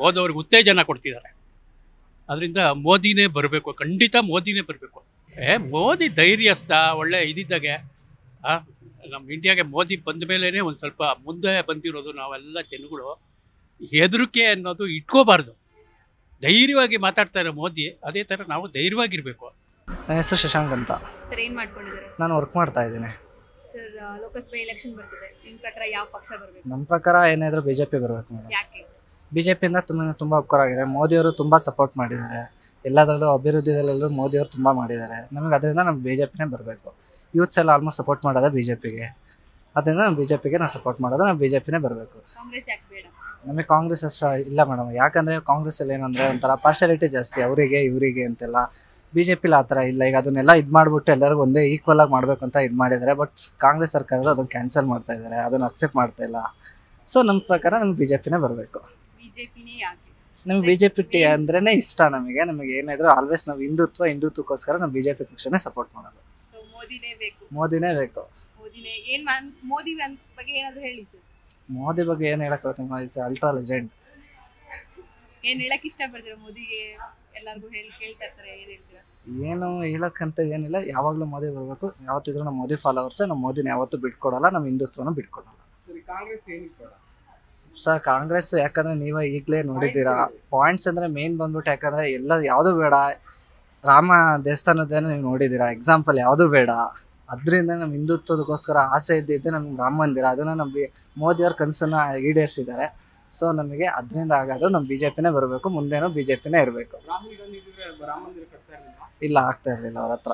ಓದೋರಿಗೆ ಉತ್ತೇಜನ ಕೊಡ್ತಿದ್ದಾರೆ ಅದರಿಂದ ಮೋದಿನೇ ಬರಬೇಕು ಖಂಡಿತ ಮೋದಿನೇ ಬರಬೇಕು ಏ ಮೋದಿ ಧೈರ್ಯಸ್ಥ ಒಳ್ಳೆ ಇದಿದ್ದಾಗೆ ನಮ್ಮ ಇಂಡಿಯಾಗೆ ಮೋದಿ ಬಂದ ಮೇಲೇ ಒಂದು ಸ್ವಲ್ಪ ಮುಂದೆ ಬಂದಿರೋದು ನಾವೆಲ್ಲ ಜನಗಳು ಹೆದರಿಕೆ ಅನ್ನೋದು ಇಟ್ಕೋಬಾರ್ದು ಧೈರ್ಯವಾಗಿ ಮಾತಾಡ್ತಾರೆ ಮೋದಿ ಅದೇ ಥರ ನಾವು ಧೈರ್ಯವಾಗಿರಬೇಕು ನನ್ನ ಹೆಸರು ಶಶಾಂಕ್ ಅಂತ ಸರ್ ಏನು ಮಾಡ್ಕೊಂಡಿದ್ದಾರೆ ನಾನು ವರ್ಕ್ ಮಾಡ್ತಾ ಇದ್ದೀನಿ ಸರ್ ಲೋಕಸಭೆ ನಿಮ್ಮ ಪ್ರಕಾರ ಯಾವ ಪಕ್ಷ ಬರಬೇಕು ನಮ್ಮ ಪ್ರಕಾರ ಏನಾದರೂ ಬಿ ಬರಬೇಕು ಮೇಡಮ್ ಯಾಕೆ ಬಿ ಜೆ ಪಿಯಿಂದ ತುಂಬ ಉಪಕಾರ ಆಗಿದೆ ಮೋದಿಯವರು ತುಂಬಾ ಸಪೋರ್ಟ್ ಮಾಡಿದ್ದಾರೆ ಎಲ್ಲದರಲ್ಲೂ ಅಭಿವೃದ್ಧಿದಲ್ಲೂ ಅವರು ತುಂಬಾ ಮಾಡಿದ್ದಾರೆ ನಮಗೆ ಅದರಿಂದ ನಮ್ಮ ಬಿ ಜೆ ಪಿನೇ ಬರಬೇಕು ಯೂತ್ಸ್ ಎಲ್ಲ ಆಲ್ಮೋಸ್ಟ್ ಸಪೋರ್ಟ್ ಮಾಡೋದ ಬಿಜೆಪಿಗೆ ಜೆ ಪಿಗೆ ಅದರಿಂದ ನಮ್ಮ ನಾವು ಸಪೋರ್ಟ್ ಮಾಡೋದು ನಾವು ಬಿ ಜೆ ಪಿನೇ ಬರಬೇಕು ಕಾಂಗ್ರೆಸ್ ಯಾಕೆ ಬೇಡ ನಮಗೆ ಕಾಂಗ್ರೆಸ್ ಅಷ್ಟ ಇಲ್ಲ ಮೇಡಮ್ ಕಾಂಗ್ರೆಸ್ ಅಲ್ಲಿ ಏನಂದ್ರೆ ಒಂಥರ ಪಾರ್ಶಾಲಿಟಿ ಜಾಸ್ತಿ ಅವರಿಗೆ ಇವರಿಗೆ ಅಂತೆಲ್ಲ ಬಿಜೆಪಿ ಆ ಥರ ಇಲ್ಲ ಈಗ ಅದನ್ನೆಲ್ಲ ಇದು ಮಾಡ್ಬಿಟ್ಟು ಎಲ್ಲರಿಗೂ ಒಂದೇ ಈಕ್ವಲ್ ಆಗಿ ಮಾಡಬೇಕು ಅಂತ ಇದು ಮಾಡಿದ್ದಾರೆ ಬಟ್ ಕಾಂಗ್ರೆಸ್ ಸರ್ಕಾರ ಅದನ್ನು ಕ್ಯಾನ್ಸಲ್ ಮಾಡ್ತಾ ಇದ್ದಾರೆ ಅದನ್ನು ಅಕ್ಸೆಪ್ಟ್ ಮಾಡ್ತಾ ಇಲ್ಲ ಸೊ ನನ್ನ ಪ್ರಕಾರ ನಮ್ಗೆ ಬಿ ಜೆ ಪಿನೇ ಬರಬೇಕು ನಮ್ಗೆ ಬಿ ಜೆ ಪಿ ಅಂದ್ರೇ ಇಷ್ಟ ನಮಗೆ ನಮಗೆ ಏನಾದರೂ ಆಲ್ವೇಸ್ ನಾವು ಹಿಂದುತ್ವ ಹಿಂದುತ್ವಕ್ಕೋಸ್ಕರ ನಾವು ಬಿ ಜೆ ಪಿ ಪಕ್ಷನೇ ಸಪೋರ್ಟ್ ಮಾಡೋದು ಮೋದಿನೇ ಬೇಕು ಮೋದಿ ಬಗ್ಗೆ ಏನು ಹೇಳಕ್ ಅಲ್ಟ್ರಾ ಲೆಜೆಂಡ್ ಏನ್ ಹೇಳಕ್ ಇಷ್ಟಪಡ್ತೀರಾ ಮೋದಿಗೆ ಏನು ಹೇಳಕ್ಕಂತ ಏನಿಲ್ಲ ಯಾವಾಗಲೂ ಮೋದಿ ಬರಬೇಕು ಯಾವತ್ತಿದ್ರೂ ನಮ್ಮ ಮೋದಿ ಫಾಲೋವರ್ಸ್ ನಮ್ಮ ಮೋದಿನ ಯಾವತ್ತೂ ಬಿಟ್ಕೊಡಲ್ಲ ನಮ್ಮ ಹಿಂದುತ್ವನ ಬಿಟ್ಕೊಡಲ್ಲ ಸರ್ ಕಾಂಗ್ರೆಸ್ ಯಾಕಂದ್ರೆ ನೀವೇ ಈಗಲೇ ನೋಡಿದ್ದೀರಾ ಪಾಯಿಂಟ್ಸ್ ಅಂದ್ರೆ ಮೇನ್ ಬಂದ್ಬಿಟ್ಟು ಯಾಕಂದ್ರೆ ಎಲ್ಲ ಯಾವುದು ಬೇಡ ರಾಮ ದೇವಸ್ಥಾನದ್ದೇನೆ ನೀವು ನೋಡಿದೀರಾ ಎಕ್ಸಾಂಪಲ್ ಯಾವುದು ಬೇಡ ಅದರಿಂದ ನಮ್ಮ ಹಿಂದುತ್ವದಕ್ಕೋಸ್ಕರ ಆಸೆ ಇದ್ದಿದ್ದೆ ನಮ್ಗೆ ರಾಮ ಮಂದಿರ ಅದನ್ನು ನಮ್ಮ ಮೋದಿಯವ್ರ ಕನಸನ್ನು ಈಡೇರಿಸಿದ್ದಾರೆ ಸೊ ನಮಗೆ ಅದರಿಂದ ಹಾಗಾದ್ರೂ ನಮ್ಮ ಬಿ ಜೆ ಪಿನೇ ಬರಬೇಕು ಮುಂದೇನೂ ಬಿ ಜೆ ಪಿನೇ ಇರಬೇಕು ಇಲ್ಲ ಆಗ್ತಾ ಇರಲಿಲ್ಲ ಅವ್ರ ಹತ್ರ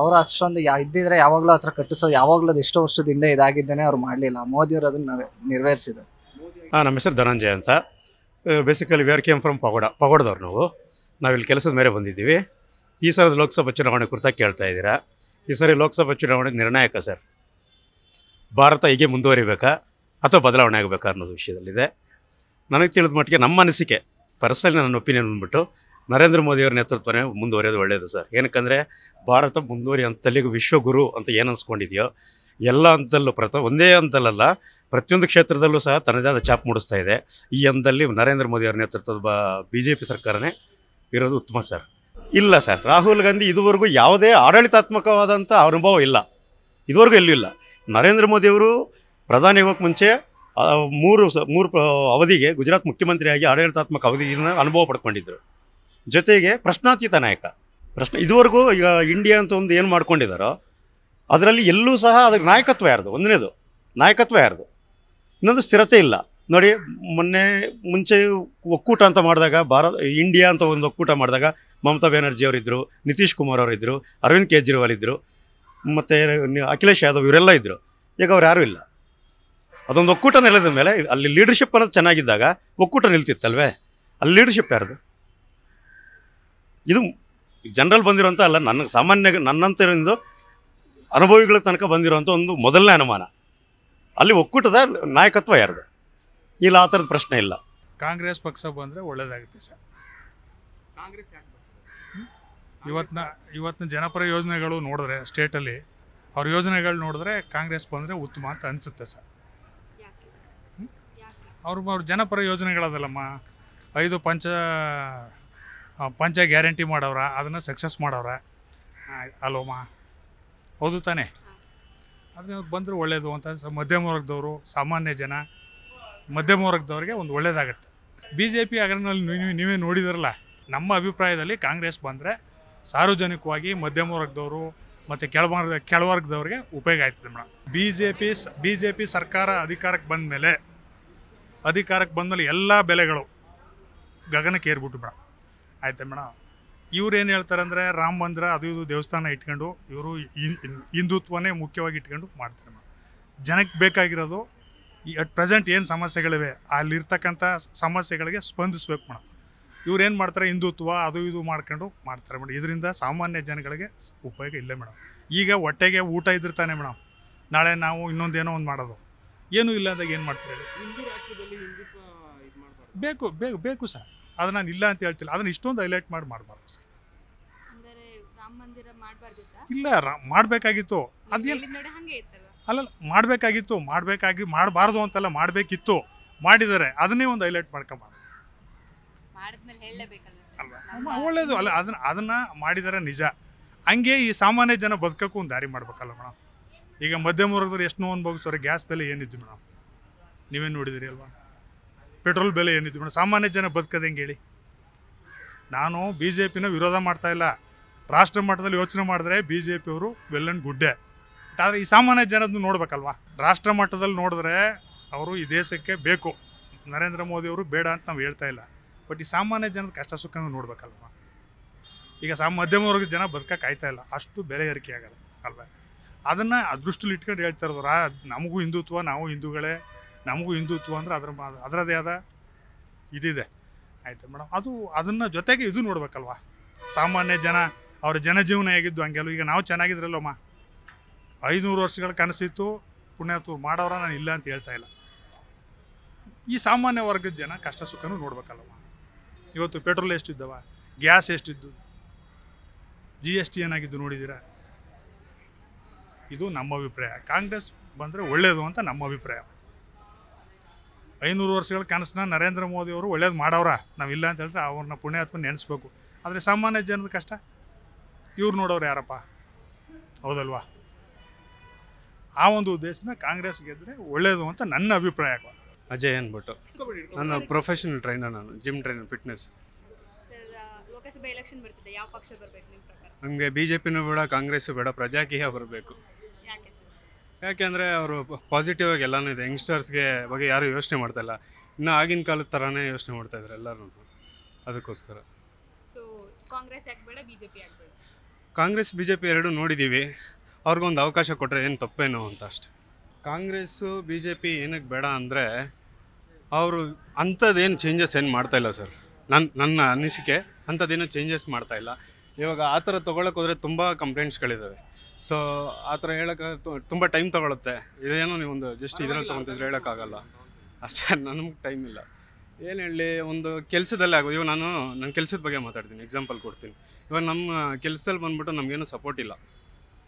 ಅವರು ಅಷ್ಟೊಂದು ಯಾ ಇದ್ದಿದ್ರೆ ಯಾವಾಗಲೂ ಹತ್ರ ಕಟ್ಟಿಸೋ ಯಾವಾಗಲೂ ಅದು ಎಷ್ಟೋ ವರ್ಷದ ಹಿಂದೆ ಇದಾಗಿದ್ದೇನೆ ಅವ್ರು ಮಾಡಲಿಲ್ಲ ಮೋದಿಯವರು ಅದನ್ನು ನೆರವೇರಿಸಿದ್ರು ಹಾಂ ನಮ್ಮ ಹೆಸರು ಧನಂಜಯ ಅಂತ basically we are came from Pagoda ಪಗೋಡದವ್ರು ನಾವು ನಾವಿಲ್ಲಿ ಕೆಲಸದ ಮೇಲೆ ಬಂದಿದ್ದೀವಿ ಈ ಸಲದ ಲೋಕಸಭಾ ಚುನಾವಣೆ ಕುರಿತ ಕೇಳ್ತಾ ಇದ್ದೀರಾ ಈ ಸಾರಿ ಲೋಕಸಭಾ ಚುನಾವಣೆ ನಿರ್ಣಾಯಕ ಸರ್ ಭಾರತ ಹೀಗೆ ಮುಂದುವರಿಬೇಕಾ ಅಥವಾ ಬದಲಾವಣೆ ಆಗಬೇಕು ಅನ್ನೋದು ವಿಷಯದಲ್ಲಿದೆ ನನಗೆ ತಿಳಿದ ಮಟ್ಟಿಗೆ ನಮ್ಮ ಅನಿಸಿಕೆ ಪರ್ಸನಲಿ ನನ್ನ ಒಪಿನಿಯನ್ ಬಂದ್ಬಿಟ್ಟು ನರೇಂದ್ರ ಮೋದಿಯವರ ನೇತೃತ್ವನೇ ಮುಂದುವರಿಯೋದು ಒಳ್ಳೆಯದು ಸರ್ ಏನಕ್ಕಂದರೆ ಭಾರತ ಮುಂದುವರಿ ಅಂತಲ್ಲಿಗೂ ವಿಶ್ವಗುರು ಅಂತ ಏನು ಅನ್ಸ್ಕೊಂಡಿದೆಯೋ ಎಲ್ಲ ಹಂತದಲ್ಲೂ ಪ್ರತ ಒಂದೇ ಹಂತಲ್ಲ ಪ್ರತಿಯೊಂದು ಕ್ಷೇತ್ರದಲ್ಲೂ ಸಹ ತನ್ನದೇ ಆದ ಚಾಪ್ ಮೂಡಿಸ್ತಾ ಇದೆ ಈ ಹಂತದಲ್ಲಿ ನರೇಂದ್ರ ಮೋದಿಯವರ ನೇತೃತ್ವದ ಬ ಬಿ ಜೆ ಪಿ ಸರ್ಕಾರನೇ ಇರೋದು ಉತ್ತಮ ಸರ್ ಇಲ್ಲ ಸರ್ ರಾಹುಲ್ ಗಾಂಧಿ ಇದುವರೆಗೂ ಯಾವುದೇ ಆಡಳಿತಾತ್ಮಕವಾದಂಥ ಅನುಭವ ಇಲ್ಲ ಇದುವರೆಗೂ ಎಲ್ಲೂ ಇಲ್ಲ ನರೇಂದ್ರ ಮೋದಿಯವರು ಪ್ರಧಾನಿ ಹೋಗಕ್ಕೆ ಮುಂಚೆ ಮೂರು ಸ ಮೂರು ಅವಧಿಗೆ ಗುಜರಾತ್ ಮುಖ್ಯಮಂತ್ರಿಯಾಗಿ ಆಡಳಿತಾತ್ಮಕ ಅವಧಿಯನ್ನು ಅನುಭವ ಪಡ್ಕೊಂಡಿದ್ದರು ಜೊತೆಗೆ ಪ್ರಶ್ನಾತೀತ ನಾಯಕ ಪ್ರಶ್ನೆ ಇದುವರೆಗೂ ಈಗ ಇಂಡಿಯಾ ಅಂತ ಒಂದು ಏನು ಮಾಡ್ಕೊಂಡಿದ್ದಾರೋ ಅದರಲ್ಲಿ ಎಲ್ಲೂ ಸಹ ಅದಕ್ಕೆ ನಾಯಕತ್ವ ಯಾರ್ದು ಒಂದನೇದು ನಾಯಕತ್ವ ಯಾರ್ದು ಇನ್ನೊಂದು ಸ್ಥಿರತೆ ಇಲ್ಲ ನೋಡಿ ಮೊನ್ನೆ ಮುಂಚೆ ಒಕ್ಕೂಟ ಅಂತ ಮಾಡಿದಾಗ ಭಾರತ ಇಂಡಿಯಾ ಅಂತ ಒಂದು ಒಕ್ಕೂಟ ಮಾಡಿದಾಗ ಮಮತಾ ಬ್ಯಾನರ್ಜಿ ಅವರಿದ್ದರು ನಿತೀಶ್ ಕುಮಾರ್ ಅವರಿದ್ದರು ಅರವಿಂದ್ ಕೇಜ್ರಿವಾಲ್ ಇದ್ದರು ಮತ್ತು ಅಖಿಲೇಶ್ ಯಾದವ್ ಇವರೆಲ್ಲ ಇದ್ದರು ಈಗ ಅವ್ರು ಯಾರೂ ಇಲ್ಲ ಅದೊಂದು ಒಕ್ಕೂಟ ನೆಲೆದ ಮೇಲೆ ಅಲ್ಲಿ ಲೀಡರ್ಶಿಪ್ ಅನ್ನೋದು ಚೆನ್ನಾಗಿದ್ದಾಗ ಒಕ್ಕೂಟ ನಿಲ್ತಿತ್ತಲ್ವೇ ಅಲ್ಲಿ ಲೀಡರ್ಶಿಪ್ ಯಾರ್ದು ಇದು ಜನರಲ್ ಬಂದಿರೋಂಥ ಅಲ್ಲ ನನ್ನ ಸಾಮಾನ್ಯ ನನ್ನಂತಿರೋದು ಅನುಭವಿಗಳ ತನಕ ಬಂದಿರೋಂಥ ಒಂದು ಮೊದಲನೇ ಅನುಮಾನ ಅಲ್ಲಿ ಒಕ್ಕೂಟದ ನಾಯಕತ್ವ ಯಾರ್ದು ಇಲ್ಲ ಆ ಥರದ ಪ್ರಶ್ನೆ ಇಲ್ಲ ಕಾಂಗ್ರೆಸ್ ಪಕ್ಷ ಬಂದರೆ ಒಳ್ಳೇದಾಗುತ್ತೆ ಸರ್ ಕಾಂಗ್ರೆಸ್ ಇವತ್ತಿನ ಇವತ್ತಿನ ಜನಪರ ಯೋಜನೆಗಳು ನೋಡಿದ್ರೆ ಸ್ಟೇಟಲ್ಲಿ ಅವ್ರ ಯೋಜನೆಗಳು ನೋಡಿದ್ರೆ ಕಾಂಗ್ರೆಸ್ ಬಂದರೆ ಉತ್ತಮ ಅಂತ ಅನಿಸುತ್ತೆ ಸರ್ ಅವ್ರ ಅವ್ರ ಜನಪರ ಯೋಜನೆಗಳದಲ್ಲಮ್ಮ ಐದು ಪಂಚ ಪಂಚ ಗ್ಯಾರಂಟಿ ಮಾಡವ್ರ ಅದನ್ನು ಸಕ್ಸಸ್ ಮಾಡವ್ರ ಅಲ್ವಮ್ಮ ಹೌದು ತಾನೆ ಅದನ್ನ ಬಂದರೂ ಒಳ್ಳೇದು ಅಂತ ಮಧ್ಯಮ ವರ್ಗದವರು ಸಾಮಾನ್ಯ ಜನ ಮಧ್ಯಮ ವರ್ಗದವ್ರಿಗೆ ಒಂದು ಒಳ್ಳೇದಾಗತ್ತೆ ಬಿ ಜೆ ಪಿ ಅಗ್ರನಲ್ಲಿ ನೀವು ನೀವೇ ನೋಡಿದಿರಲ್ಲ ನಮ್ಮ ಅಭಿಪ್ರಾಯದಲ್ಲಿ ಕಾಂಗ್ರೆಸ್ ಬಂದರೆ ಸಾರ್ವಜನಿಕವಾಗಿ ಮಧ್ಯಮ ವರ್ಗದವರು ಮತ್ತು ಕೆಳವರ್ಗದ ಕೆಳವರ್ಗದವ್ರಿಗೆ ಉಪಯೋಗ ಆಯ್ತದೆ madam B J P B J P ಸರ್ಕಾರ ಅಧಿಕಾರಕ್ಕೆ ಬಂದ ಮೇಲೆ ಅಧಿಕಾರಕ್ಕೆ ಮೇಲೆ ಎಲ್ಲ ಬೆಲೆಗಳು ಗಗನಕ್ಕೆ ಏರ್ಬಿಟ್ಟು ಮೇಡಮ್ ಆಯ್ತಾ ಮೇಡಮ್ ಏನು ಹೇಳ್ತಾರೆ ಅಂದರೆ ರಾಮ ಮಂದಿರ ಅದು ಇದು ದೇವಸ್ಥಾನ ಇಟ್ಕೊಂಡು ಇವರು ಹಿಂದುತ್ವನೇ ಮುಖ್ಯವಾಗಿ ಇಟ್ಕೊಂಡು ಮಾಡ್ತಾರೆ ಮೇಡಮ್ ಜನಕ್ಕೆ ಬೇಕಾಗಿರೋದು ಈ ಅಟ್ ಪ್ರೆಸೆಂಟ್ ಏನು ಸಮಸ್ಯೆಗಳಿವೆ ಅಲ್ಲಿರ್ತಕ್ಕಂಥ ಸಮಸ್ಯೆಗಳಿಗೆ ಸ್ಪಂದಿಸ್ಬೇಕು ಮೇಡಮ್ ಇವ್ರೇನು ಮಾಡ್ತಾರೆ ಹಿಂದುತ್ವ ಅದು ಇದು ಮಾಡ್ಕೊಂಡು ಮಾಡ್ತಾರೆ ಮೇಡಮ್ ಇದರಿಂದ ಸಾಮಾನ್ಯ ಜನಗಳಿಗೆ ಉಪಯೋಗ ಇಲ್ಲ ಮೇಡಮ್ ಈಗ ಹೊಟ್ಟೆಗೆ ಊಟ ಇದ್ರೆ ತಾನೆ ಮೇಡಮ್ ನಾಳೆ ನಾವು ಇನ್ನೊಂದೇನೋ ಒಂದು ಮಾಡೋದು ಏನೂ ಇಲ್ಲ ಅಂದಾಗ ಏನು ಮಾಡ್ತಾರೆ ಬೇಕು ಬೇಕು ಬೇಕು ಸರ್ ಅದು ನಾನು ಇಲ್ಲ ಅಂತ ಹೇಳ್ತಿಲ್ಲ ಅದನ್ನು ಇಷ್ಟೊಂದು ಹೈಲೈಟ್ ಮಾಡಿ ಮಾಡಬಾರ್ದು ಸರ್ ಇಲ್ಲ ಮಾಡಬೇಕಾಗಿತ್ತು ಅದೇ ಅಲ್ಲ ಮಾಡಬೇಕಾಗಿತ್ತು ಮಾಡಬೇಕಾಗಿ ಮಾಡಬಾರ್ದು ಅಂತೆಲ್ಲ ಮಾಡಬೇಕಿತ್ತು ಮಾಡಿದರೆ ಅದನ್ನೇ ಒಂದು ಹೈಲೈಟ್ ಮಾಡ್ಕೊಂಬಾರ್ದು ಅಲ್ವಾ ಒಳ್ಳೇದು ಅಲ್ಲ ಅದನ್ನ ಅದನ್ನ ಮಾಡಿದರೆ ನಿಜ ಹಂಗೆ ಈ ಸಾಮಾನ್ಯ ಜನ ಬದುಕಕ್ಕೂ ಒಂದು ದಾರಿ ಮಾಡ್ಬೇಕಲ್ಲ ಮೇಡಮ್ ಈಗ ಮಧ್ಯಮ ವರ್ಗದವ್ರು ಎಷ್ಟು ನೋವು ಗ್ಯಾಸ್ ಬೆಲೆ ಏನಿತ್ತು ಮೇಡಮ್ ನೀವೇನು ನೋಡಿದಿರಿ ಅಲ್ವಾ ಪೆಟ್ರೋಲ್ ಬೆಲೆ ಏನಿತ್ತು ಮೇಡಮ್ ಸಾಮಾನ್ಯ ಜನ ಬದುಕದಂಗೆ ಹೇಳಿ ನಾನು ಬಿ ಜೆ ಪಿನ ವಿರೋಧ ಮಾಡ್ತಾ ಇಲ್ಲ ರಾಷ್ಟ್ರ ಮಟ್ಟದಲ್ಲಿ ಯೋಚನೆ ಮಾಡಿದ್ರೆ ಬಿ ಜೆ ಅವರು ವೆಲ್ ಆ್ಯಂಡ್ ಗುಡ್ಡೆ ಆದರೆ ಈ ಸಾಮಾನ್ಯ ಜನದ್ದು ನೋಡ್ಬೇಕಲ್ವಾ ರಾಷ್ಟ್ರ ಮಟ್ಟದಲ್ಲಿ ನೋಡಿದ್ರೆ ಅವರು ಈ ದೇಶಕ್ಕೆ ಬೇಕು ನರೇಂದ್ರ ಮೋದಿಯವರು ಬೇಡ ಅಂತ ನಾವು ಹೇಳ್ತಾ ಇಲ್ಲ ಬಟ್ ಈ ಸಾಮಾನ್ಯ ಜನದ ಕಷ್ಟ ಸುಖನೂ ನೋಡ್ಬೇಕಲ್ವ ಈಗ ಸಾ ಮಧ್ಯಮ ವರ್ಗದ ಜನ ಬದುಕಾಯ್ತಾ ಇಲ್ಲ ಅಷ್ಟು ಬೆಲೆ ಏರಿಕೆ ಆಗಲ್ಲ ಅಲ್ವಾ ಅದನ್ನು ಅದೃಷ್ಟಲಿಟ್ಕೊಂಡು ಹೇಳ್ತಾ ಇರೋದು ರಾ ನಮಗೂ ಹಿಂದುತ್ವ ನಾವು ಹಿಂದೂಗಳೇ ನಮಗೂ ಹಿಂದುತ್ವ ಅಂದ್ರೆ ಅದ್ರ ಅದರದೇ ಆದ ಇದಿದೆ ಆಯಿತು ಮೇಡಮ್ ಅದು ಅದನ್ನು ಜೊತೆಗೆ ಇದು ನೋಡ್ಬೇಕಲ್ವಾ ಸಾಮಾನ್ಯ ಜನ ಅವ್ರ ಜನಜೀವನ ಹೇಗಿದ್ದು ಹಂಗೆಲ್ಲ ಈಗ ನಾವು ಅಮ್ಮ ಐದುನೂರು ವರ್ಷಗಳ ಕನಸಿತ್ತು ಪುಣ್ಯಾತೂರು ಮಾಡೋರ ನಾನು ಇಲ್ಲ ಅಂತ ಹೇಳ್ತಾ ಇಲ್ಲ ಈ ಸಾಮಾನ್ಯ ವರ್ಗದ ಜನ ಕಷ್ಟ ಸುಖನೂ ನೋಡ್ಬೇಕಲ್ಲವ ಇವತ್ತು ಪೆಟ್ರೋಲ್ ಎಷ್ಟಿದ್ದವ ಗ್ಯಾಸ್ ಎಷ್ಟಿದ್ದು ಜಿ ಎಸ್ ಟಿ ಏನಾಗಿದ್ದು ನೋಡಿದ್ದೀರಾ ಇದು ನಮ್ಮ ಅಭಿಪ್ರಾಯ ಕಾಂಗ್ರೆಸ್ ಬಂದರೆ ಒಳ್ಳೆಯದು ಅಂತ ನಮ್ಮ ಅಭಿಪ್ರಾಯ ಐನೂರು ವರ್ಷಗಳ ಕನಸನ್ನ ನರೇಂದ್ರ ಮೋದಿ ಅವರು ಒಳ್ಳೇದು ಮಾಡೋರ ಇಲ್ಲ ಅಂತ ಹೇಳಿದ್ರೆ ಅವ್ರನ್ನ ಪುಣ್ಯಾತ್ಮ ನೆನೆಸ್ಬೇಕು ಆದರೆ ಸಾಮಾನ್ಯ ಜನರ ಕಷ್ಟ ಇವ್ರು ನೋಡೋರು ಯಾರಪ್ಪ ಹೌದಲ್ವಾ ಆ ಒಂದು ಉದ್ದೇಶನ ಕಾಂಗ್ರೆಸ್ ಗೆದ್ದರೆ ಒಳ್ಳೇದು ಅಂತ ನನ್ನ ಅಭಿಪ್ರಾಯ ಅಜಯ್ ಅಂದ್ಬಿಟ್ಟು ನನ್ನ ಪ್ರೊಫೆಷನಲ್ ಟ್ರೈನರ್ ನಾನು ಜಿಮ್ ಟ್ರೈನರ್ ಫಿಟ್ನೆಸ್ ಲೋಕಸಭೆ ನಮಗೆ ಬಿ ಜೆ ಪಿನೂ ಬೇಡ ಕಾಂಗ್ರೆಸ್ ಬೇಡ ಪ್ರಜಾಕೀಯ ಬರಬೇಕು ಯಾಕೆಂದರೆ ಅವರು ಪಾಸಿಟಿವ್ ಆಗಿ ಎಲ್ಲನೂ ಇದೆ ಯಂಗ್ಸ್ಟರ್ಸ್ಗೆ ಬಗ್ಗೆ ಯಾರೂ ಯೋಚನೆ ಮಾಡ್ತಾ ಇಲ್ಲ ಇನ್ನು ಆಗಿನ ಕಾಲದ ಥರನೇ ಯೋಚನೆ ಮಾಡ್ತಾ ಇದ್ದಾರೆ ಎಲ್ಲರೂ ಅದಕ್ಕೋಸ್ಕರ Congress Congress B J P ಎರಡೂ ನೋಡಿದ್ದೀವಿ ಅವ್ರಿಗೊಂದು ಅವಕಾಶ ಕೊಟ್ಟರೆ ಏನು ತಪ್ಪೇನೋ ಅಂತ ಅಷ್ಟೆ ಕಾಂಗ್ರೆಸ್ಸು ಬಿ ಜೆ ಪಿ ಏನಕ್ಕೆ ಬೇಡ ಅಂದರೆ ಅವರು ಅಂಥದ್ದೇನು ಚೇಂಜಸ್ ಏನು ಮಾಡ್ತಾಯಿಲ್ಲ ಸರ್ ನನ್ನ ನನ್ನ ಅನಿಸಿಕೆ ಅಂಥದ್ದೇನು ಚೇಂಜಸ್ ಮಾಡ್ತಾಯಿಲ್ಲ ಇವಾಗ ಆ ಥರ ತೊಗೊಳಕ್ಕೆ ಹೋದರೆ ತುಂಬ ಕಂಪ್ಲೇಂಟ್ಸ್ಗಳಿದ್ದಾವೆ ಸೊ ಆ ಥರ ಹೇಳಕ್ಕ ತುಂಬ ಟೈಮ್ ತೊಗೊಳುತ್ತೆ ಇದೇನೋ ನೀವೊಂದು ಜಸ್ಟ್ ಇದರಲ್ಲಿ ತೊಗೊತಿದ್ರೆ ಹೇಳೋಕ್ಕಾಗಲ್ಲ ಅಷ್ಟೇ ನನಗೆ ಟೈಮ್ ಇಲ್ಲ ಏನು ಹೇಳಿ ಒಂದು ಕೆಲಸದಲ್ಲೇ ಆಗೋದು ಇವಾಗ ನಾನು ನನ್ನ ಕೆಲಸದ ಬಗ್ಗೆ ಮಾತಾಡ್ತೀನಿ ಎಕ್ಸಾಂಪಲ್ ಕೊಡ್ತೀನಿ ಇವಾಗ ನಮ್ಮ ಕೆಲಸದಲ್ಲಿ ಬಂದ್ಬಿಟ್ಟು ನಮಗೇನು ಸಪೋರ್ಟ್ ಇಲ್ಲ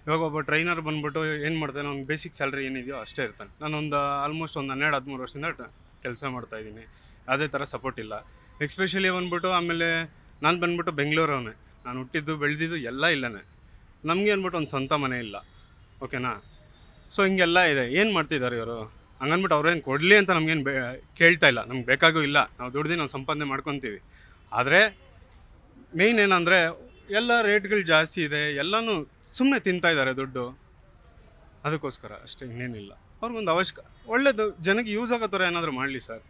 ಇವಾಗ ಒಬ್ಬ ಟ್ರೈನರ್ ಬಂದ್ಬಿಟ್ಟು ಏನು ಮಾಡ್ತಾನೆ ಅವ್ನಿಗೆ ಬೇಸಿಕ್ ಸ್ಯಾಲ್ರಿ ಏನಿದೆಯೋ ಅಷ್ಟೇ ಇರ್ತಾನೆ ನಾನೊಂದು ಆಲ್ಮೋಸ್ಟ್ ಒಂದು ಹನ್ನೆರಡು ಹದಿಮೂರು ವರ್ಷದಿಂದ ಕೆಲಸ ಮಾಡ್ತಾಯಿದ್ದೀನಿ ಅದೇ ಥರ ಸಪೋರ್ಟ್ ಇಲ್ಲ ಎಕ್ಸ್ಪೆಷಲಿ ಬಂದ್ಬಿಟ್ಟು ಆಮೇಲೆ ನಾನು ಬಂದ್ಬಿಟ್ಟು ಬೆಂಗಳೂರವನೇ ನಾನು ಹುಟ್ಟಿದ್ದು ಬೆಳೆದಿದ್ದು ಎಲ್ಲ ಇಲ್ಲನೇ ನಮಗೆ ಅಂದ್ಬಿಟ್ಟು ಒಂದು ಸ್ವಂತ ಮನೆ ಇಲ್ಲ ಓಕೆನಾ ಸೊ ಹಿಂಗೆಲ್ಲ ಇದೆ ಏನು ಮಾಡ್ತಿದ್ದಾರೆ ಇವರು ಹಂಗನ್ಬಿಟ್ಟು ಅವ್ರೇನು ಕೊಡಲಿ ಅಂತ ನಮಗೇನು ಬೇ ಕೇಳ್ತಾ ಇಲ್ಲ ನಮ್ಗೆ ಬೇಕಾಗೂ ಇಲ್ಲ ನಾವು ದುಡ್ದು ನಾವು ಸಂಪಾದನೆ ಮಾಡ್ಕೊತೀವಿ ಆದರೆ ಮೇಯ್ನ್ ಏನಂದರೆ ಎಲ್ಲ ರೇಟ್ಗಳು ಜಾಸ್ತಿ ಇದೆ ಎಲ್ಲನೂ ಸುಮ್ಮನೆ ತಿಂತಾಯಿದ್ದಾರೆ ಇದ್ದಾರೆ ದುಡ್ಡು ಅದಕ್ಕೋಸ್ಕರ ಅಷ್ಟೇ ಇನ್ನೇನಿಲ್ಲ ಅವ್ರಿಗೊಂದು ಅವಶ್ಯಕ ಒಳ್ಳೇದು ಜನಕ್ಕೆ ಯೂಸ್ ಆಗೋ ಥರ ಏನಾದರೂ ಮಾಡಲಿ ಸರ್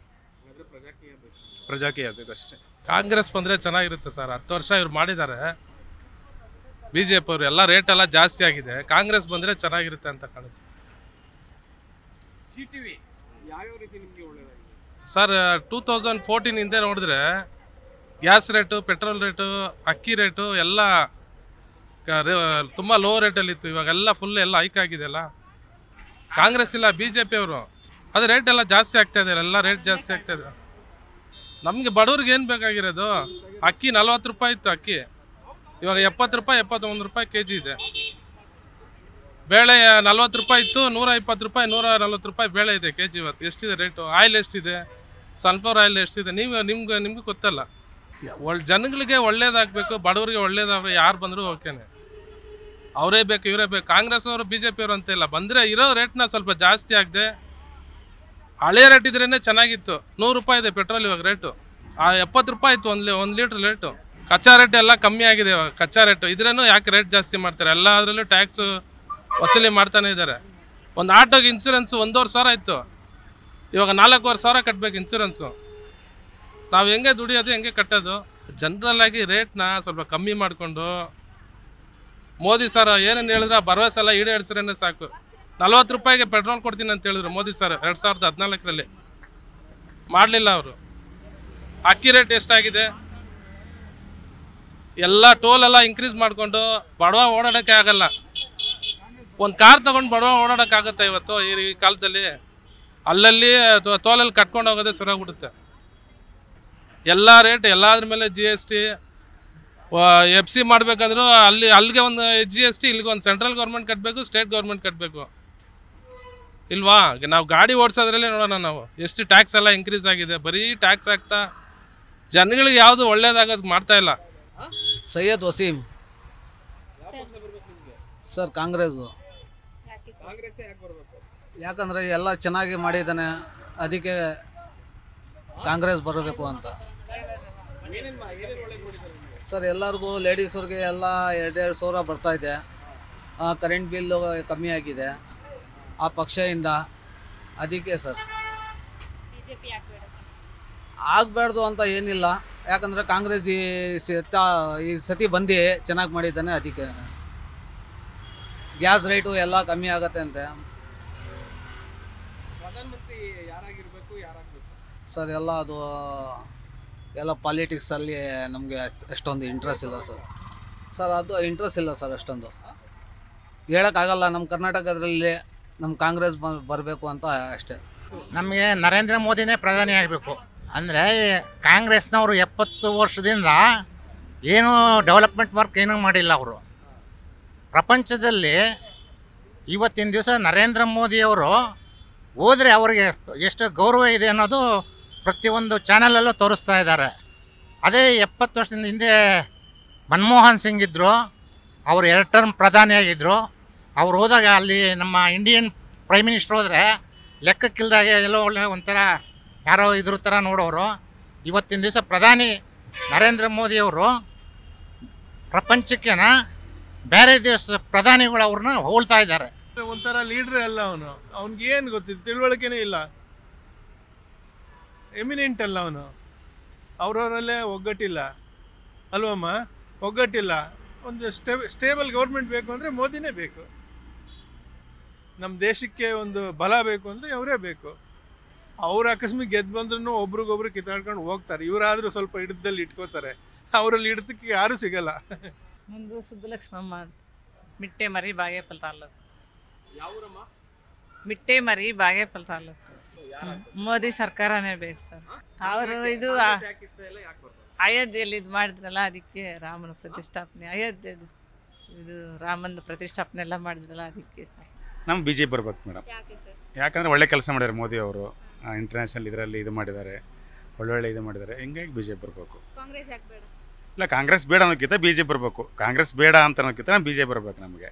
ಪ್ರಜಾಕೀಯ ಅಷ್ಟೇ ಕಾಂಗ್ರೆಸ್ ಬಂದರೆ ಚೆನ್ನಾಗಿರುತ್ತೆ ಸರ್ ಹತ್ತು ವರ್ಷ ಇವ್ರು ಮಾಡಿದ್ದಾರೆ ಬಿ ಜೆ ಪಿ ಅವರು ಎಲ್ಲ ರೇಟ್ ಎಲ್ಲ ಜಾಸ್ತಿ ಆಗಿದೆ ಕಾಂಗ್ರೆಸ್ ಬಂದರೆ ಚೆನ್ನಾಗಿರುತ್ತೆ ಅಂತ ಕಾಣುತ್ತೆ ಸರ್ ಟೂ ತೌಸಂಡ್ ಫೋರ್ಟೀನಿಂದ ಹಿಂದೆ ನೋಡಿದ್ರೆ ಗ್ಯಾಸ್ ರೇಟು ಪೆಟ್ರೋಲ್ ರೇಟು ಅಕ್ಕಿ ರೇಟು ಎಲ್ಲ ತುಂಬ ಲೋ ರೇಟಲ್ಲಿತ್ತು ಇವಾಗೆಲ್ಲ ಫುಲ್ ಎಲ್ಲ ಹೈಕ್ ಆಗಿದೆ ಅಲ್ಲ ಕಾಂಗ್ರೆಸ್ ಇಲ್ಲ ಬಿ ಜೆ ಪಿ ಅವರು ಅದು ರೇಟ್ ಎಲ್ಲ ಜಾಸ್ತಿ ಆಗ್ತಾ ಇದೆ ಎಲ್ಲ ರೇಟ್ ಜಾಸ್ತಿ ಆಗ್ತಾ ಇದೆ ನಮಗೆ ಬಡವ್ರಿಗೆ ಏನು ಬೇಕಾಗಿರೋದು ಅಕ್ಕಿ ನಲ್ವತ್ತು ರೂಪಾಯಿ ಇತ್ತು ಅಕ್ಕಿ ಇವಾಗ ಎಪ್ಪತ್ತು ರೂಪಾಯಿ ಎಪ್ಪತ್ತೊಂದು ರೂಪಾಯಿ ಕೆ ಜಿ ಇದೆ ಬೇಳೆ ನಲ್ವತ್ತು ರೂಪಾಯಿ ಇತ್ತು ನೂರ ಇಪ್ಪತ್ತು ರೂಪಾಯಿ ನೂರ ನಲ್ವತ್ತು ರೂಪಾಯಿ ಬೇಳೆ ಇದೆ ಕೆ ಜಿ ಇವತ್ತು ಎಷ್ಟಿದೆ ರೇಟು ಆಯಿಲ್ ಎಷ್ಟಿದೆ ಸನ್ಫ್ಲವರ್ ಆಯಿಲ್ ಎಷ್ಟಿದೆ ನೀವು ನಿಮ್ಗೆ ನಿಮಗೆ ಗೊತ್ತಲ್ಲ ಒಳ್ಳೆ ಜನಗಳಿಗೆ ಒಳ್ಳೇದಾಗಬೇಕು ಬಡವರಿಗೆ ಒಳ್ಳೇದಾಗ ಯಾರು ಬಂದರೂ ಓಕೆನೆ ಅವರೇ ಬೇಕು ಇವರೇ ಬೇಕು ಕಾಂಗ್ರೆಸ್ ಅವರು ಬಿ ಜೆ ಪಿಯವರು ಅಂತ ಇಲ್ಲ ಬಂದರೆ ಇರೋ ರೇಟ್ನ ಸ್ವಲ್ಪ ಜಾಸ್ತಿ ಆಗದೆ ಹಳೆ ರೇಟ್ ಇದ್ರೇ ಚೆನ್ನಾಗಿತ್ತು ನೂರು ರೂಪಾಯಿ ಇದೆ ಪೆಟ್ರೋಲ್ ಇವಾಗ ರೇಟು ಆ ಎಪ್ಪತ್ತು ರೂಪಾಯಿ ಇತ್ತು ಒಂದು ಒಂದು ಲೀಟ್ರ್ ರೇಟು ಕಚ್ಚಾ ರೇಟ್ ಎಲ್ಲ ಕಮ್ಮಿ ಆಗಿದೆ ಕಚ್ಚಾ ರೇಟು ಇದ್ರೂ ಯಾಕೆ ರೇಟ್ ಜಾಸ್ತಿ ಮಾಡ್ತಾರೆ ಎಲ್ಲ ಅದರಲ್ಲೂ ಟ್ಯಾಕ್ಸು ವಸೂಲಿ ಮಾಡ್ತಾನೆ ಇದ್ದಾರೆ ಒಂದು ಆಟೋಗೆ ಇನ್ಸೂರೆನ್ಸ್ ಒಂದೂವರೆ ಸಾವಿರ ಇತ್ತು ಇವಾಗ ನಾಲ್ಕೂವರೆ ಸಾವಿರ ಕಟ್ಟಬೇಕು ಇನ್ಸೂರೆನ್ಸು ನಾವು ಹೆಂಗೆ ದುಡಿಯೋದು ಹೆಂಗೆ ಕಟ್ಟೋದು ಜನ್ರಲ್ಲಾಗಿ ರೇಟ್ನ ಸ್ವಲ್ಪ ಕಮ್ಮಿ ಮಾಡಿಕೊಂಡು ಮೋದಿ ಸರ್ ಏನೇನು ಹೇಳಿದ್ರೆ ಆ ಭರವಸೆ ಎಲ್ಲ ಈಡೇರಿಸ್ರೇನೆ ಸಾಕು ನಲ್ವತ್ತು ರೂಪಾಯಿಗೆ ಪೆಟ್ರೋಲ್ ಕೊಡ್ತೀನಿ ಅಂತ ಹೇಳಿದ್ರು ಮೋದಿ ಸರ್ ಎರಡು ಸಾವಿರದ ಹದಿನಾಲ್ಕರಲ್ಲಿ ಮಾಡಲಿಲ್ಲ ಅವರು ಅಕ್ಕಿ ರೇಟ್ ಎಷ್ಟಾಗಿದೆ ಎಲ್ಲ ಟೋಲೆಲ್ಲ ಇನ್ಕ್ರೀಸ್ ಮಾಡಿಕೊಂಡು ಬಡವ ಓಡಾಡೋಕ್ಕೆ ಆಗಲ್ಲ ಒಂದು ಕಾರ್ ತೊಗೊಂಡು ಬಡವ ಓಡಾಡೋಕ್ಕಾಗುತ್ತೆ ಇವತ್ತು ಈ ಕಾಲದಲ್ಲಿ ಅಲ್ಲಲ್ಲಿ ತೋಲಲ್ಲಿ ಕಟ್ಕೊಂಡು ಹೋಗೋದೇ ಸರಿಯಾಗ್ಬಿಡುತ್ತೆ ಎಲ್ಲ ರೇಟ್ ಎಲ್ಲಾದ್ರ ಮೇಲೆ G S T F C ಮಾಡಬೇಕಾದ್ರೂ ಅಲ್ಲಿ ಅಲ್ಲಿಗೆ ಒಂದು ಜಿ ಎಸ್ ಟಿ ಇಲ್ಲಿಗೆ ಒಂದು ಸೆಂಟ್ರಲ್ ಗೌರ್ಮೆಂಟ್ ಕಟ್ಟಬೇಕು ಸ್ಟೇಟ್ ಗೌರ್ಮೆಂಟ್ ಕಟ್ಟಬೇಕು ಇಲ್ವಾ ನಾವು ಗಾಡಿ ಓಡಿಸೋದ್ರಲ್ಲೇ ನೋಡೋಣ ನಾವು ಎಷ್ಟು ಟ್ಯಾಕ್ಸ್ ಎಲ್ಲ ಇನ್ಕ್ರೀಸ್ ಆಗಿದೆ ಬರೀ ಟ್ಯಾಕ್ಸ್ ಆಗ್ತಾ ಜನಗಳಿಗೆ ಯಾವುದು ಒಳ್ಳೇದಾಗೋದು ಮಾಡ್ತಾಯಿಲ್ಲ ಸೈಯದ್ ವಸೀಂ ಸರ್ ಕಾಂಗ್ರೆಸ್ ಯಾಕಂದರೆ ಎಲ್ಲ ಚೆನ್ನಾಗಿ ಮಾಡಿದ್ದಾನೆ ಅದಕ್ಕೆ ಕಾಂಗ್ರೆಸ್ ಬರಬೇಕು ಅಂತ ಸರ್ ಎಲ್ಲರಿಗೂ ಲೇಡೀಸವ್ರಿಗೆ ಎಲ್ಲ ಎರಡೆರಡು ಸಾವಿರ ಬರ್ತಾ ಆ ಕರೆಂಟ್ ಬಿಲ್ ಕಮ್ಮಿ ಆಗಿದೆ ಆ ಪಕ್ಷದಿಂದ ಅದಕ್ಕೆ ಸರ್ ಆಗಬಾರ್ದು ಅಂತ ಏನಿಲ್ಲ ಯಾಕಂದರೆ ಕಾಂಗ್ರೆಸ್ ಈ ಸತ್ತ ಈ ಸತಿ ಬಂದು ಚೆನ್ನಾಗಿ ಮಾಡಿದ್ದಾನೆ ಅದಕ್ಕೆ ಗ್ಯಾಸ್ ರೇಟು ಎಲ್ಲ ಕಮ್ಮಿ ಆಗತ್ತೆ ಅಂತೆ ಪ್ರಧಾನಮಂತ್ರಿ ಯಾರಾಗಿರ್ಬೇಕು ಸರ್ ಎಲ್ಲ ಅದು ಎಲ್ಲ ಪಾಲಿಟಿಕ್ಸಲ್ಲಿ ನಮಗೆ ಅಷ್ಟೊಂದು ಇಂಟ್ರೆಸ್ಟ್ ಇಲ್ಲ ಸರ್ ಸರ್ ಅದು ಇಂಟ್ರೆಸ್ಟ್ ಇಲ್ಲ ಸರ್ ಅಷ್ಟೊಂದು ಹೇಳೋಕ್ಕಾಗಲ್ಲ ನಮ್ಮ ಕರ್ನಾಟಕದಲ್ಲಿ ನಮ್ಮ ಕಾಂಗ್ರೆಸ್ ಬರಬೇಕು ಅಂತ ಅಷ್ಟೇ ನಮಗೆ ನರೇಂದ್ರ ಮೋದಿನೇ ಪ್ರಧಾನಿ ಆಗಬೇಕು ಅಂದರೆ ಕಾಂಗ್ರೆಸ್ನವರು ಎಪ್ಪತ್ತು ವರ್ಷದಿಂದ ಏನೂ ಡೆವಲಪ್ಮೆಂಟ್ ವರ್ಕ್ ಏನೂ ಮಾಡಿಲ್ಲ ಅವರು ಪ್ರಪಂಚದಲ್ಲಿ ಇವತ್ತಿನ ದಿವಸ ನರೇಂದ್ರ ಮೋದಿಯವರು ಹೋದರೆ ಅವರಿಗೆ ಎಷ್ಟು ಗೌರವ ಇದೆ ಅನ್ನೋದು ಪ್ರತಿಯೊಂದು ಚಾನಲಲ್ಲೂ ತೋರಿಸ್ತಾ ಇದ್ದಾರೆ ಅದೇ ಎಪ್ಪತ್ತು ವರ್ಷದಿಂದ ಹಿಂದೆ ಮನಮೋಹನ್ ಸಿಂಗ್ ಇದ್ದರು ಅವರು ಎರಡು ಟರ್ಮ್ ಪ್ರಧಾನಿಯಾಗಿದ್ದರು ಅವ್ರು ಹೋದಾಗ ಅಲ್ಲಿ ನಮ್ಮ ಇಂಡಿಯನ್ ಪ್ರೈಮ್ ಮಿನಿಸ್ಟ್ರ್ ಹೋದರೆ ಲೆಕ್ಕಕ್ಕಿಲ್ದಾಗೆ ಎಲ್ಲೋ ಒಳ್ಳೆ ಒಂಥರ ಯಾರೋ ಇದ್ರ ಥರ ನೋಡೋರು ಇವತ್ತಿನ ದಿವಸ ಪ್ರಧಾನಿ ನರೇಂದ್ರ ಮೋದಿಯವರು ಪ್ರಪಂಚಕ್ಕೆನ ಬೇರೆ ದಿವಸ ಪ್ರಧಾನಿಗಳು ಅವ್ರನ್ನ ಹೋಳ್ತಾ ಇದ್ದಾರೆ ಒಂಥರ ಲೀಡ್ರ್ ಅಲ್ಲ ಅವನು ಅವ್ನಿಗೆ ಏನು ಗೊತ್ತಿದೆ ತಿಳುವಳಿಕೆನೇ ಇಲ್ಲ ಎಮಿನೆಂಟ್ ಅಲ್ಲ ಅವನು ಅವ್ರವರಲ್ಲೇ ಒಗ್ಗಟ್ಟಿಲ್ಲ ಅಲ್ವಮ್ಮ ಒಗ್ಗಟ್ಟಿಲ್ಲ ಒಂದು ಸ್ಟೇ ಸ್ಟೇಬಲ್ ಗೌರ್ಮೆಂಟ್ ಬೇಕು ಅಂದರೆ ಮೋದಿನೇ ಬೇಕು ನಮ್ಮ ದೇಶಕ್ಕೆ ಒಂದು ಬಲ ಬೇಕು ಅಂದರೆ ಅವರೇ ಬೇಕು ಅವ್ರು ಅಕಸ್ಮಿಕ್ ಗೆದ್ದು ಬಂದ್ರೂ ಒಬ್ರಿಗೊಬ್ರು ಕಿತ್ತಾಡ್ಕೊಂಡು ಹೋಗ್ತಾರೆ ಇವರಾದರೂ ಸ್ವಲ್ಪ ಹಿಡಿದಲ್ಲಿ ಇಟ್ಕೋತಾರೆ ಅವರಲ್ಲಿ ಹಿಡಿದಕ್ಕೆ ಯಾರೂ ಸಿಗಲ್ಲ ಮುಂದೆ ಸುಬ್ಬಲಕ್ಷ್ಮಮ್ಮ ಅಂತ ಮಿಟ್ಟೆ ಮರಿ ಬಾಗೇಪಲ್ ತಾಲೂಕು ಮಿಟ್ಟೆ ಮರಿ ಬಾಗೇಪಲ್ ತಾಲೂಕು ಮೋದಿ ಸರ್ಕಾರನೇ ಬೇಕು ಸರ್ ಅವರು ಇದು ಅಯೋಧ್ಯೆಯಲ್ಲಿ ಇದು ಮಾಡಿದ್ರಲ್ಲ ಅದಕ್ಕೆ ರಾಮನ ಪ್ರತಿಷ್ಠಾಪನೆ ಅಯೋಧ್ಯೆದು ಇದು ರಾಮನ ಪ್ರತಿಷ್ಠಾಪನೆ ಎಲ್ಲ ಮಾಡಿದ್ರಲ್ಲ ಅದಕ್ಕೆ ಸರ್ ನಮ್ಗೆ ಬಿ ಜೆ ಪಿ ಬರ್ಬೇಕು ಮೇಡಮ್ ಯಾಕಂದ್ರೆ ಒಳ್ಳೆ ಕೆಲಸ ಮಾಡ್ಯಾರ ಮೋದಿ ಅವರು ಇಂಟರ್ನ್ಯಾಷನಲ್ ಇದರಲ್ಲಿ ಇದು ಮಾಡಿದ್ದಾರೆ ಒಳ್ಳೊಳ್ಳೆ ಇದು ಮಾಡಿದ್ದಾರೆ ಹಿಂಗಾಗಿ ಬಿ ಜೆ ಪಿ ಬರಬೇಕು ಇಲ್ಲ ಕಾಂಗ್ರೆಸ್ ಬೇಡ ಅನ್ನೋಕ್ಕಿಂತ ಬಿ ಜೆ ಪಿ ಬರಬೇಕು ಕಾಂಗ್ರೆಸ್ ಬೇಡ ಅಂತ ಅನ್ನೋಕ್ಕಿಂತ ನಾವು ಬಿ ಜೆ ಪಿ ಬರಬೇಕು ನಮಗೆ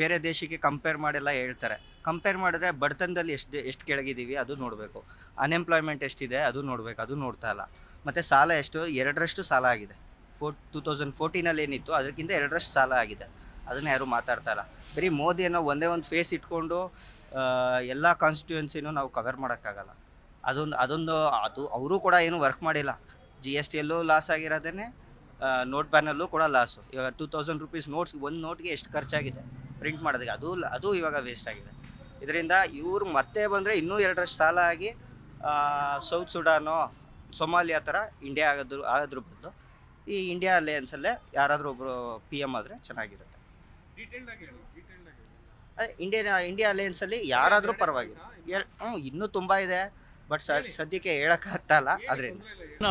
ಬೇರೆ ದೇಶಕ್ಕೆ ಕಂಪೇರ್ ಮಾಡೆಲ್ಲ ಹೇಳ್ತಾರೆ ಕಂಪೇರ್ ಮಾಡಿದ್ರೆ ಬಡತನದಲ್ಲಿ ಎಷ್ಟು ಎಷ್ಟು ಕೆಳಗಿದ್ದೀವಿ ಅದು ನೋಡಬೇಕು ಅನ್ಎಂಪ್ಲಾಯ್ಮೆಂಟ್ ಎಷ್ಟಿದೆ ಅದು ನೋಡಬೇಕು ಅದು ನೋಡ್ತಾ ಇಲ್ಲ ಮತ್ತು ಸಾಲ ಎಷ್ಟು ಎರಡರಷ್ಟು ಸಾಲ ಆಗಿದೆ ಫೋರ್ ಟೂ ತೌಸಂಡ್ ಫೋರ್ಟೀನಲ್ಲಿ ಏನಿತ್ತು ಅದಕ್ಕಿಂತ ಎರಡರಷ್ಟು ಸಾಲ ಆಗಿದೆ ಅದನ್ನು ಯಾರು ಇಲ್ಲ ಬರೀ ಮೋದಿ ಅನ್ನೋ ಒಂದೇ ಒಂದು ಫೇಸ್ ಇಟ್ಕೊಂಡು ಎಲ್ಲ ಕಾನ್ಸ್ಟಿಟ್ಯೂನ್ಸಿನೂ ನಾವು ಕವರ್ ಮಾಡೋಕ್ಕಾಗಲ್ಲ ಅದೊಂದು ಅದೊಂದು ಅದು ಅವರು ಕೂಡ ಏನು ವರ್ಕ್ ಮಾಡಿಲ್ಲ ಜಿ ಎಸ್ ಟಿಯಲ್ಲೂ ಲಾಸ್ ಆಗಿರೋದೇ ನೋಟ್ ಬ್ಯಾನಲ್ಲೂ ಕೂಡ ಲಾಸು ಇವಾಗ ಟೂ ತೌಸಂಡ್ ರುಪೀಸ್ ನೋಟ್ಸ್ ಒಂದು ನೋಟ್ಗೆ ಎಷ್ಟು ಖರ್ಚಾಗಿದೆ ಪ್ರಿಂಟ್ ಮಾಡೋದಕ್ಕೆ ಅದು ಅದು ಇವಾಗ ವೇಸ್ಟ್ ಆಗಿದೆ ಇದರಿಂದ ಇವರು ಮತ್ತೆ ಬಂದರೆ ಇನ್ನೂ ಎರಡರಷ್ಟು ಸಾಲ ಆಗಿ ಸೌತ್ ಸುಡಾನೋ ಸೊಮಾಲಿಯಾ ಥರ ಇಂಡಿಯಾ ಆಗೋದ್ರು ಆಗೋದ್ರ ಬದಲು ಈ ಇಂಡಿಯಾ ಅನ್ಸಲ್ಲೇ ಯಾರಾದರೂ ಒಬ್ಬರು ಪಿ ಎಮ್ ಆದರೆ ಚೆನ್ನಾಗಿರುತ್ತೆ ಇಂಡಿಯನ್ ಇಂಡಿಯಾ ಅಲ್ಲಿ ಯಾರಾದರೂ ಪರವಾಗಿಲ್ಲ ಹ್ಞೂ ಇನ್ನೂ ತುಂಬ ಇದೆ ಬಟ್ ಸದ್ಯಕ್ಕೆ ಅದ್ರಿಂದ ಅದರಿಂದ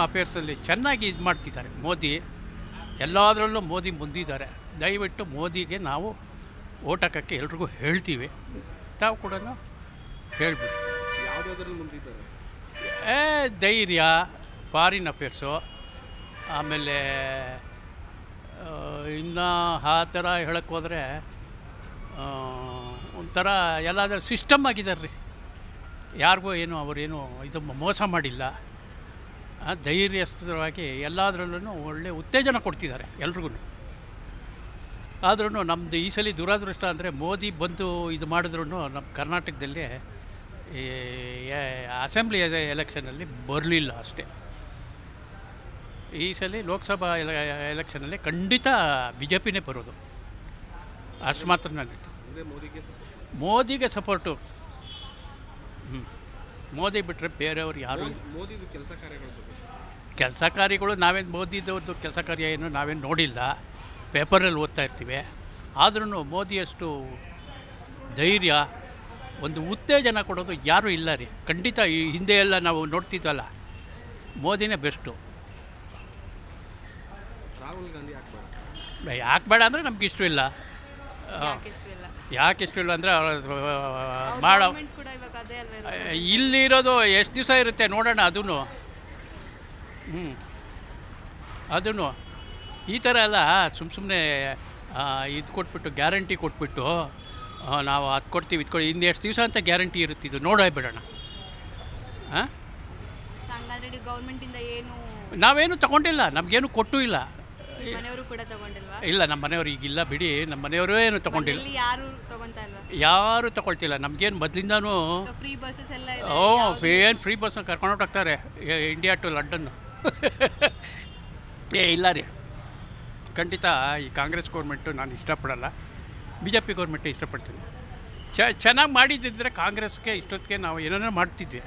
ಅಫೇರ್ಸಲ್ಲಿ ಚೆನ್ನಾಗಿ ಇದು ಮಾಡ್ತಿದ್ದಾರೆ ಮೋದಿ ಎಲ್ಲಾದ್ರಲ್ಲೂ ಮೋದಿ ಮುಂದಿದ್ದಾರೆ ದಯವಿಟ್ಟು ಮೋದಿಗೆ ನಾವು ಓಟ್ ಹಾಕಕ್ಕೆ ಎಲ್ರಿಗೂ ಹೇಳ್ತೀವಿ ತಾವು ಕೂಡ ಹೇಳ್ಬೋದು ಯಾವುದಾದ್ರೂ ಏ ಧೈರ್ಯ ಫಾರಿನ್ ಅಫೇರ್ಸು ಆಮೇಲೆ ಇನ್ನು ಆ ಥರ ಹೋದರೆ ಒಂಥರ ಎಲ್ಲಾದರೂ ಸಿಸ್ಟಮ್ ಆಗಿದ್ದಾರೆ ರೀ ಯಾರಿಗೂ ಏನು ಅವರೇನು ಇದು ಮೋಸ ಮಾಡಿಲ್ಲ ಧೈರ್ಯಸ್ಥವಾಗಿ ಎಲ್ಲದರಲ್ಲೂ ಒಳ್ಳೆ ಉತ್ತೇಜನ ಕೊಡ್ತಿದ್ದಾರೆ ಎಲ್ರಿಗೂ ಆದ್ರೂ ನಮ್ಮದು ಈ ಸಲ ದುರಾದೃಷ್ಟ ಅಂದರೆ ಮೋದಿ ಬಂದು ಇದು ಮಾಡಿದ್ರೂ ನಮ್ಮ ಕರ್ನಾಟಕದಲ್ಲಿ ಅಸೆಂಬ್ಲಿ ಎಲೆಕ್ಷನಲ್ಲಿ ಬರಲಿಲ್ಲ ಅಷ್ಟೇ ಈ ಸಲ ಲೋಕಸಭಾ ಎಲೆ ಎಲೆಕ್ಷನಲ್ಲಿ ಖಂಡಿತ ಬಿ ಜೆ ಪಿನೇ ಬರೋದು ಅಷ್ಟು ಮಾತ್ರ ಮೋದಿಗೆ ಮೋದಿಗೆ ಸಪೋರ್ಟು ಹ್ಞೂ ಮೋದಿ ಬಿಟ್ಟರೆ ಬೇರೆಯವರು ಯಾರು ಕೆಲಸ ಕಾರ್ಯಗಳು ಕೆಲಸ ಕಾರ್ಯಗಳು ನಾವೇನು ಮೋದಿದವ್ರದ್ದು ಕೆಲಸ ಕಾರ್ಯ ಏನು ನಾವೇನು ನೋಡಿಲ್ಲ ಪೇಪರಲ್ಲಿ ಓದ್ತಾ ಇರ್ತೀವಿ ಆದ್ರೂ ಮೋದಿಯಷ್ಟು ಧೈರ್ಯ ಒಂದು ಉತ್ತೇಜನ ಕೊಡೋದು ಯಾರೂ ಇಲ್ಲ ರೀ ಖಂಡಿತ ಈ ಹಿಂದೆ ಎಲ್ಲ ನಾವು ನೋಡ್ತಿದ್ವಲ್ಲ ಮೋದಿನೇ ಬೆಸ್ಟು ರಾಹುಲ್ ಗಾಂಧಿ ಹಾಕ್ಬೇಡ ಯಾಕೆ ಬೇಡ ಅಂದರೆ ನಮ್ಗೆ ಇಷ್ಟ ಇಲ್ಲ ಯಾಕೆ ಇಷ್ಟ ಇಲ್ಲ ಅಂದರೆ ಇಲ್ಲಿ ಇಲ್ಲಿರೋದು ಎಷ್ಟು ದಿವಸ ಇರುತ್ತೆ ನೋಡೋಣ ಅದೂ ಹ್ಞೂ ಅದೂ ಈ ಥರ ಎಲ್ಲ ಸುಮ್ಮ ಸುಮ್ಮನೆ ಇದು ಕೊಟ್ಬಿಟ್ಟು ಗ್ಯಾರಂಟಿ ಕೊಟ್ಬಿಟ್ಟು ನಾವು ಅದು ಕೊಡ್ತೀವಿ ಇದು ಕೊಡಿ ಎಷ್ಟು ದಿವಸ ಅಂತ ಗ್ಯಾರಂಟಿ ಇರುತ್ತೆ ಇದು ನೋಡೇ ಬಿಡೋಣ ಹಾಂ ನಾವೇನು ತಗೊಂಡಿಲ್ಲ ನಮಗೇನು ಕೊಟ್ಟು ಇಲ್ಲ ಇಲ್ಲ ನಮ್ಮ ಮನೆಯವರು ಈಗಿಲ್ಲ ಬಿಡಿ ನಮ್ಮ ಮನೆಯವರು ಏನು ತಗೊಂಡಿಲ್ಲ ಯಾರು ಯಾರೂ ತಗೊಳ್ತಿಲ್ಲ ನಮ್ಗೇನು ಮೊದಲಿಂದಾನು ಫ್ರೀ ಬಸ್ಸಸ್ ಓ ಏನು ಫ್ರೀ ಬಸ್ನ ಕರ್ಕೊಂಡು ಹೋಗ್ತಾರೆ ಇಂಡಿಯಾ ಟು ಲಂಡನ್ ಏ ಇಲ್ಲ ರೀ ಖಂಡಿತ ಈ ಕಾಂಗ್ರೆಸ್ ಗೌರ್ಮೆಂಟು ನಾನು ಇಷ್ಟಪಡಲ್ಲ ಬಿ ಜೆ ಪಿ ಗೌರ್ಮೆಂಟ್ ಇಷ್ಟಪಡ್ತೀನಿ ಚ ಚೆನ್ನಾಗಿ ಮಾಡಿದ್ದಿದ್ರೆ ಕಾಂಗ್ರೆಸ್ಗೆ ಇಷ್ಟೊತ್ತಿಗೆ ನಾವು ಏನೇನೋ ಮಾಡ್ತಿದ್ವಿ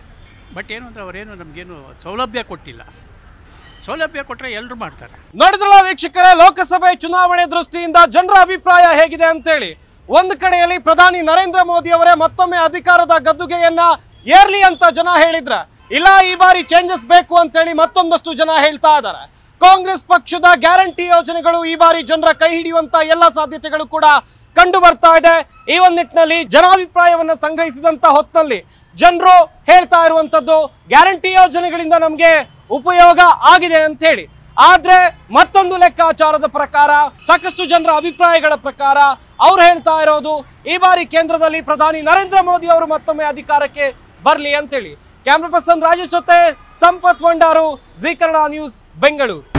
ಬಟ್ ಏನು ಅಂದರೆ ಅವರೇನು ನಮಗೇನು ಸೌಲಭ್ಯ ಕೊಟ್ಟಿಲ್ಲ ಸೌಲಭ್ಯ ಕೊಟ್ಟರೆ ಎಲ್ಲರೂ ಮಾಡ್ತಾರೆ ನೋಡಿದ್ರಲ್ಲ ವೀಕ್ಷಕರೇ ಲೋಕಸಭೆ ಚುನಾವಣೆ ದೃಷ್ಟಿಯಿಂದ ಜನರ ಅಭಿಪ್ರಾಯ ಹೇಗಿದೆ ಅಂತೇಳಿ ಒಂದು ಕಡೆಯಲ್ಲಿ ಪ್ರಧಾನಿ ನರೇಂದ್ರ ಮೋದಿ ಅವರೇ ಮತ್ತೊಮ್ಮೆ ಅಧಿಕಾರದ ಗದ್ದುಗೆಯನ್ನ ಏರ್ಲಿ ಅಂತ ಜನ ಹೇಳಿದ್ರ ಇಲ್ಲ ಈ ಬಾರಿ ಚೇಂಜಸ್ ಬೇಕು ಅಂತೇಳಿ ಮತ್ತೊಂದಷ್ಟು ಜನ ಹೇಳ್ತಾ ಇದ್ದಾರೆ ಕಾಂಗ್ರೆಸ್ ಪಕ್ಷದ ಗ್ಯಾರಂಟಿ ಯೋಜನೆಗಳು ಈ ಬಾರಿ ಜನರ ಕೈ ಹಿಡಿಯುವಂತ ಎಲ್ಲ ಸಾಧ್ಯತೆಗಳು ಕೂಡ ಕಂಡು ಬರ್ತಾ ಇದೆ ಈ ಒಂದು ನಿಟ್ಟಿನಲ್ಲಿ ಜನಾಭಿಪ್ರಾಯವನ್ನು ಸಂಗ್ರಹಿಸಿದಂತ ಹೊತ್ತಲ್ಲಿ ಜನರು ಹೇಳ್ತಾ ಇರುವಂತದ್ದು ಗ್ಯಾರಂಟಿ ಯೋಜನೆಗಳಿಂದ ನಮಗೆ ಉಪಯೋಗ ಆಗಿದೆ ಅಂತ ಹೇಳಿ ಆದರೆ ಮತ್ತೊಂದು ಲೆಕ್ಕಾಚಾರದ ಪ್ರಕಾರ ಸಾಕಷ್ಟು ಜನರ ಅಭಿಪ್ರಾಯಗಳ ಪ್ರಕಾರ ಅವ್ರು ಹೇಳ್ತಾ ಇರೋದು ಈ ಬಾರಿ ಕೇಂದ್ರದಲ್ಲಿ ಪ್ರಧಾನಿ ನರೇಂದ್ರ ಮೋದಿ ಅವರು ಮತ್ತೊಮ್ಮೆ ಅಧಿಕಾರಕ್ಕೆ ಬರಲಿ ಅಂತೇಳಿ ಕ್ಯಾಮ್ರಾ ಪರ್ಸನ್ ರಾಜೇಶ್ ಜೊತೆ ಸಂಪತ್ ವಂಡಾರು ಜಿ ನ್ಯೂಸ್ ಬೆಂಗಳೂರು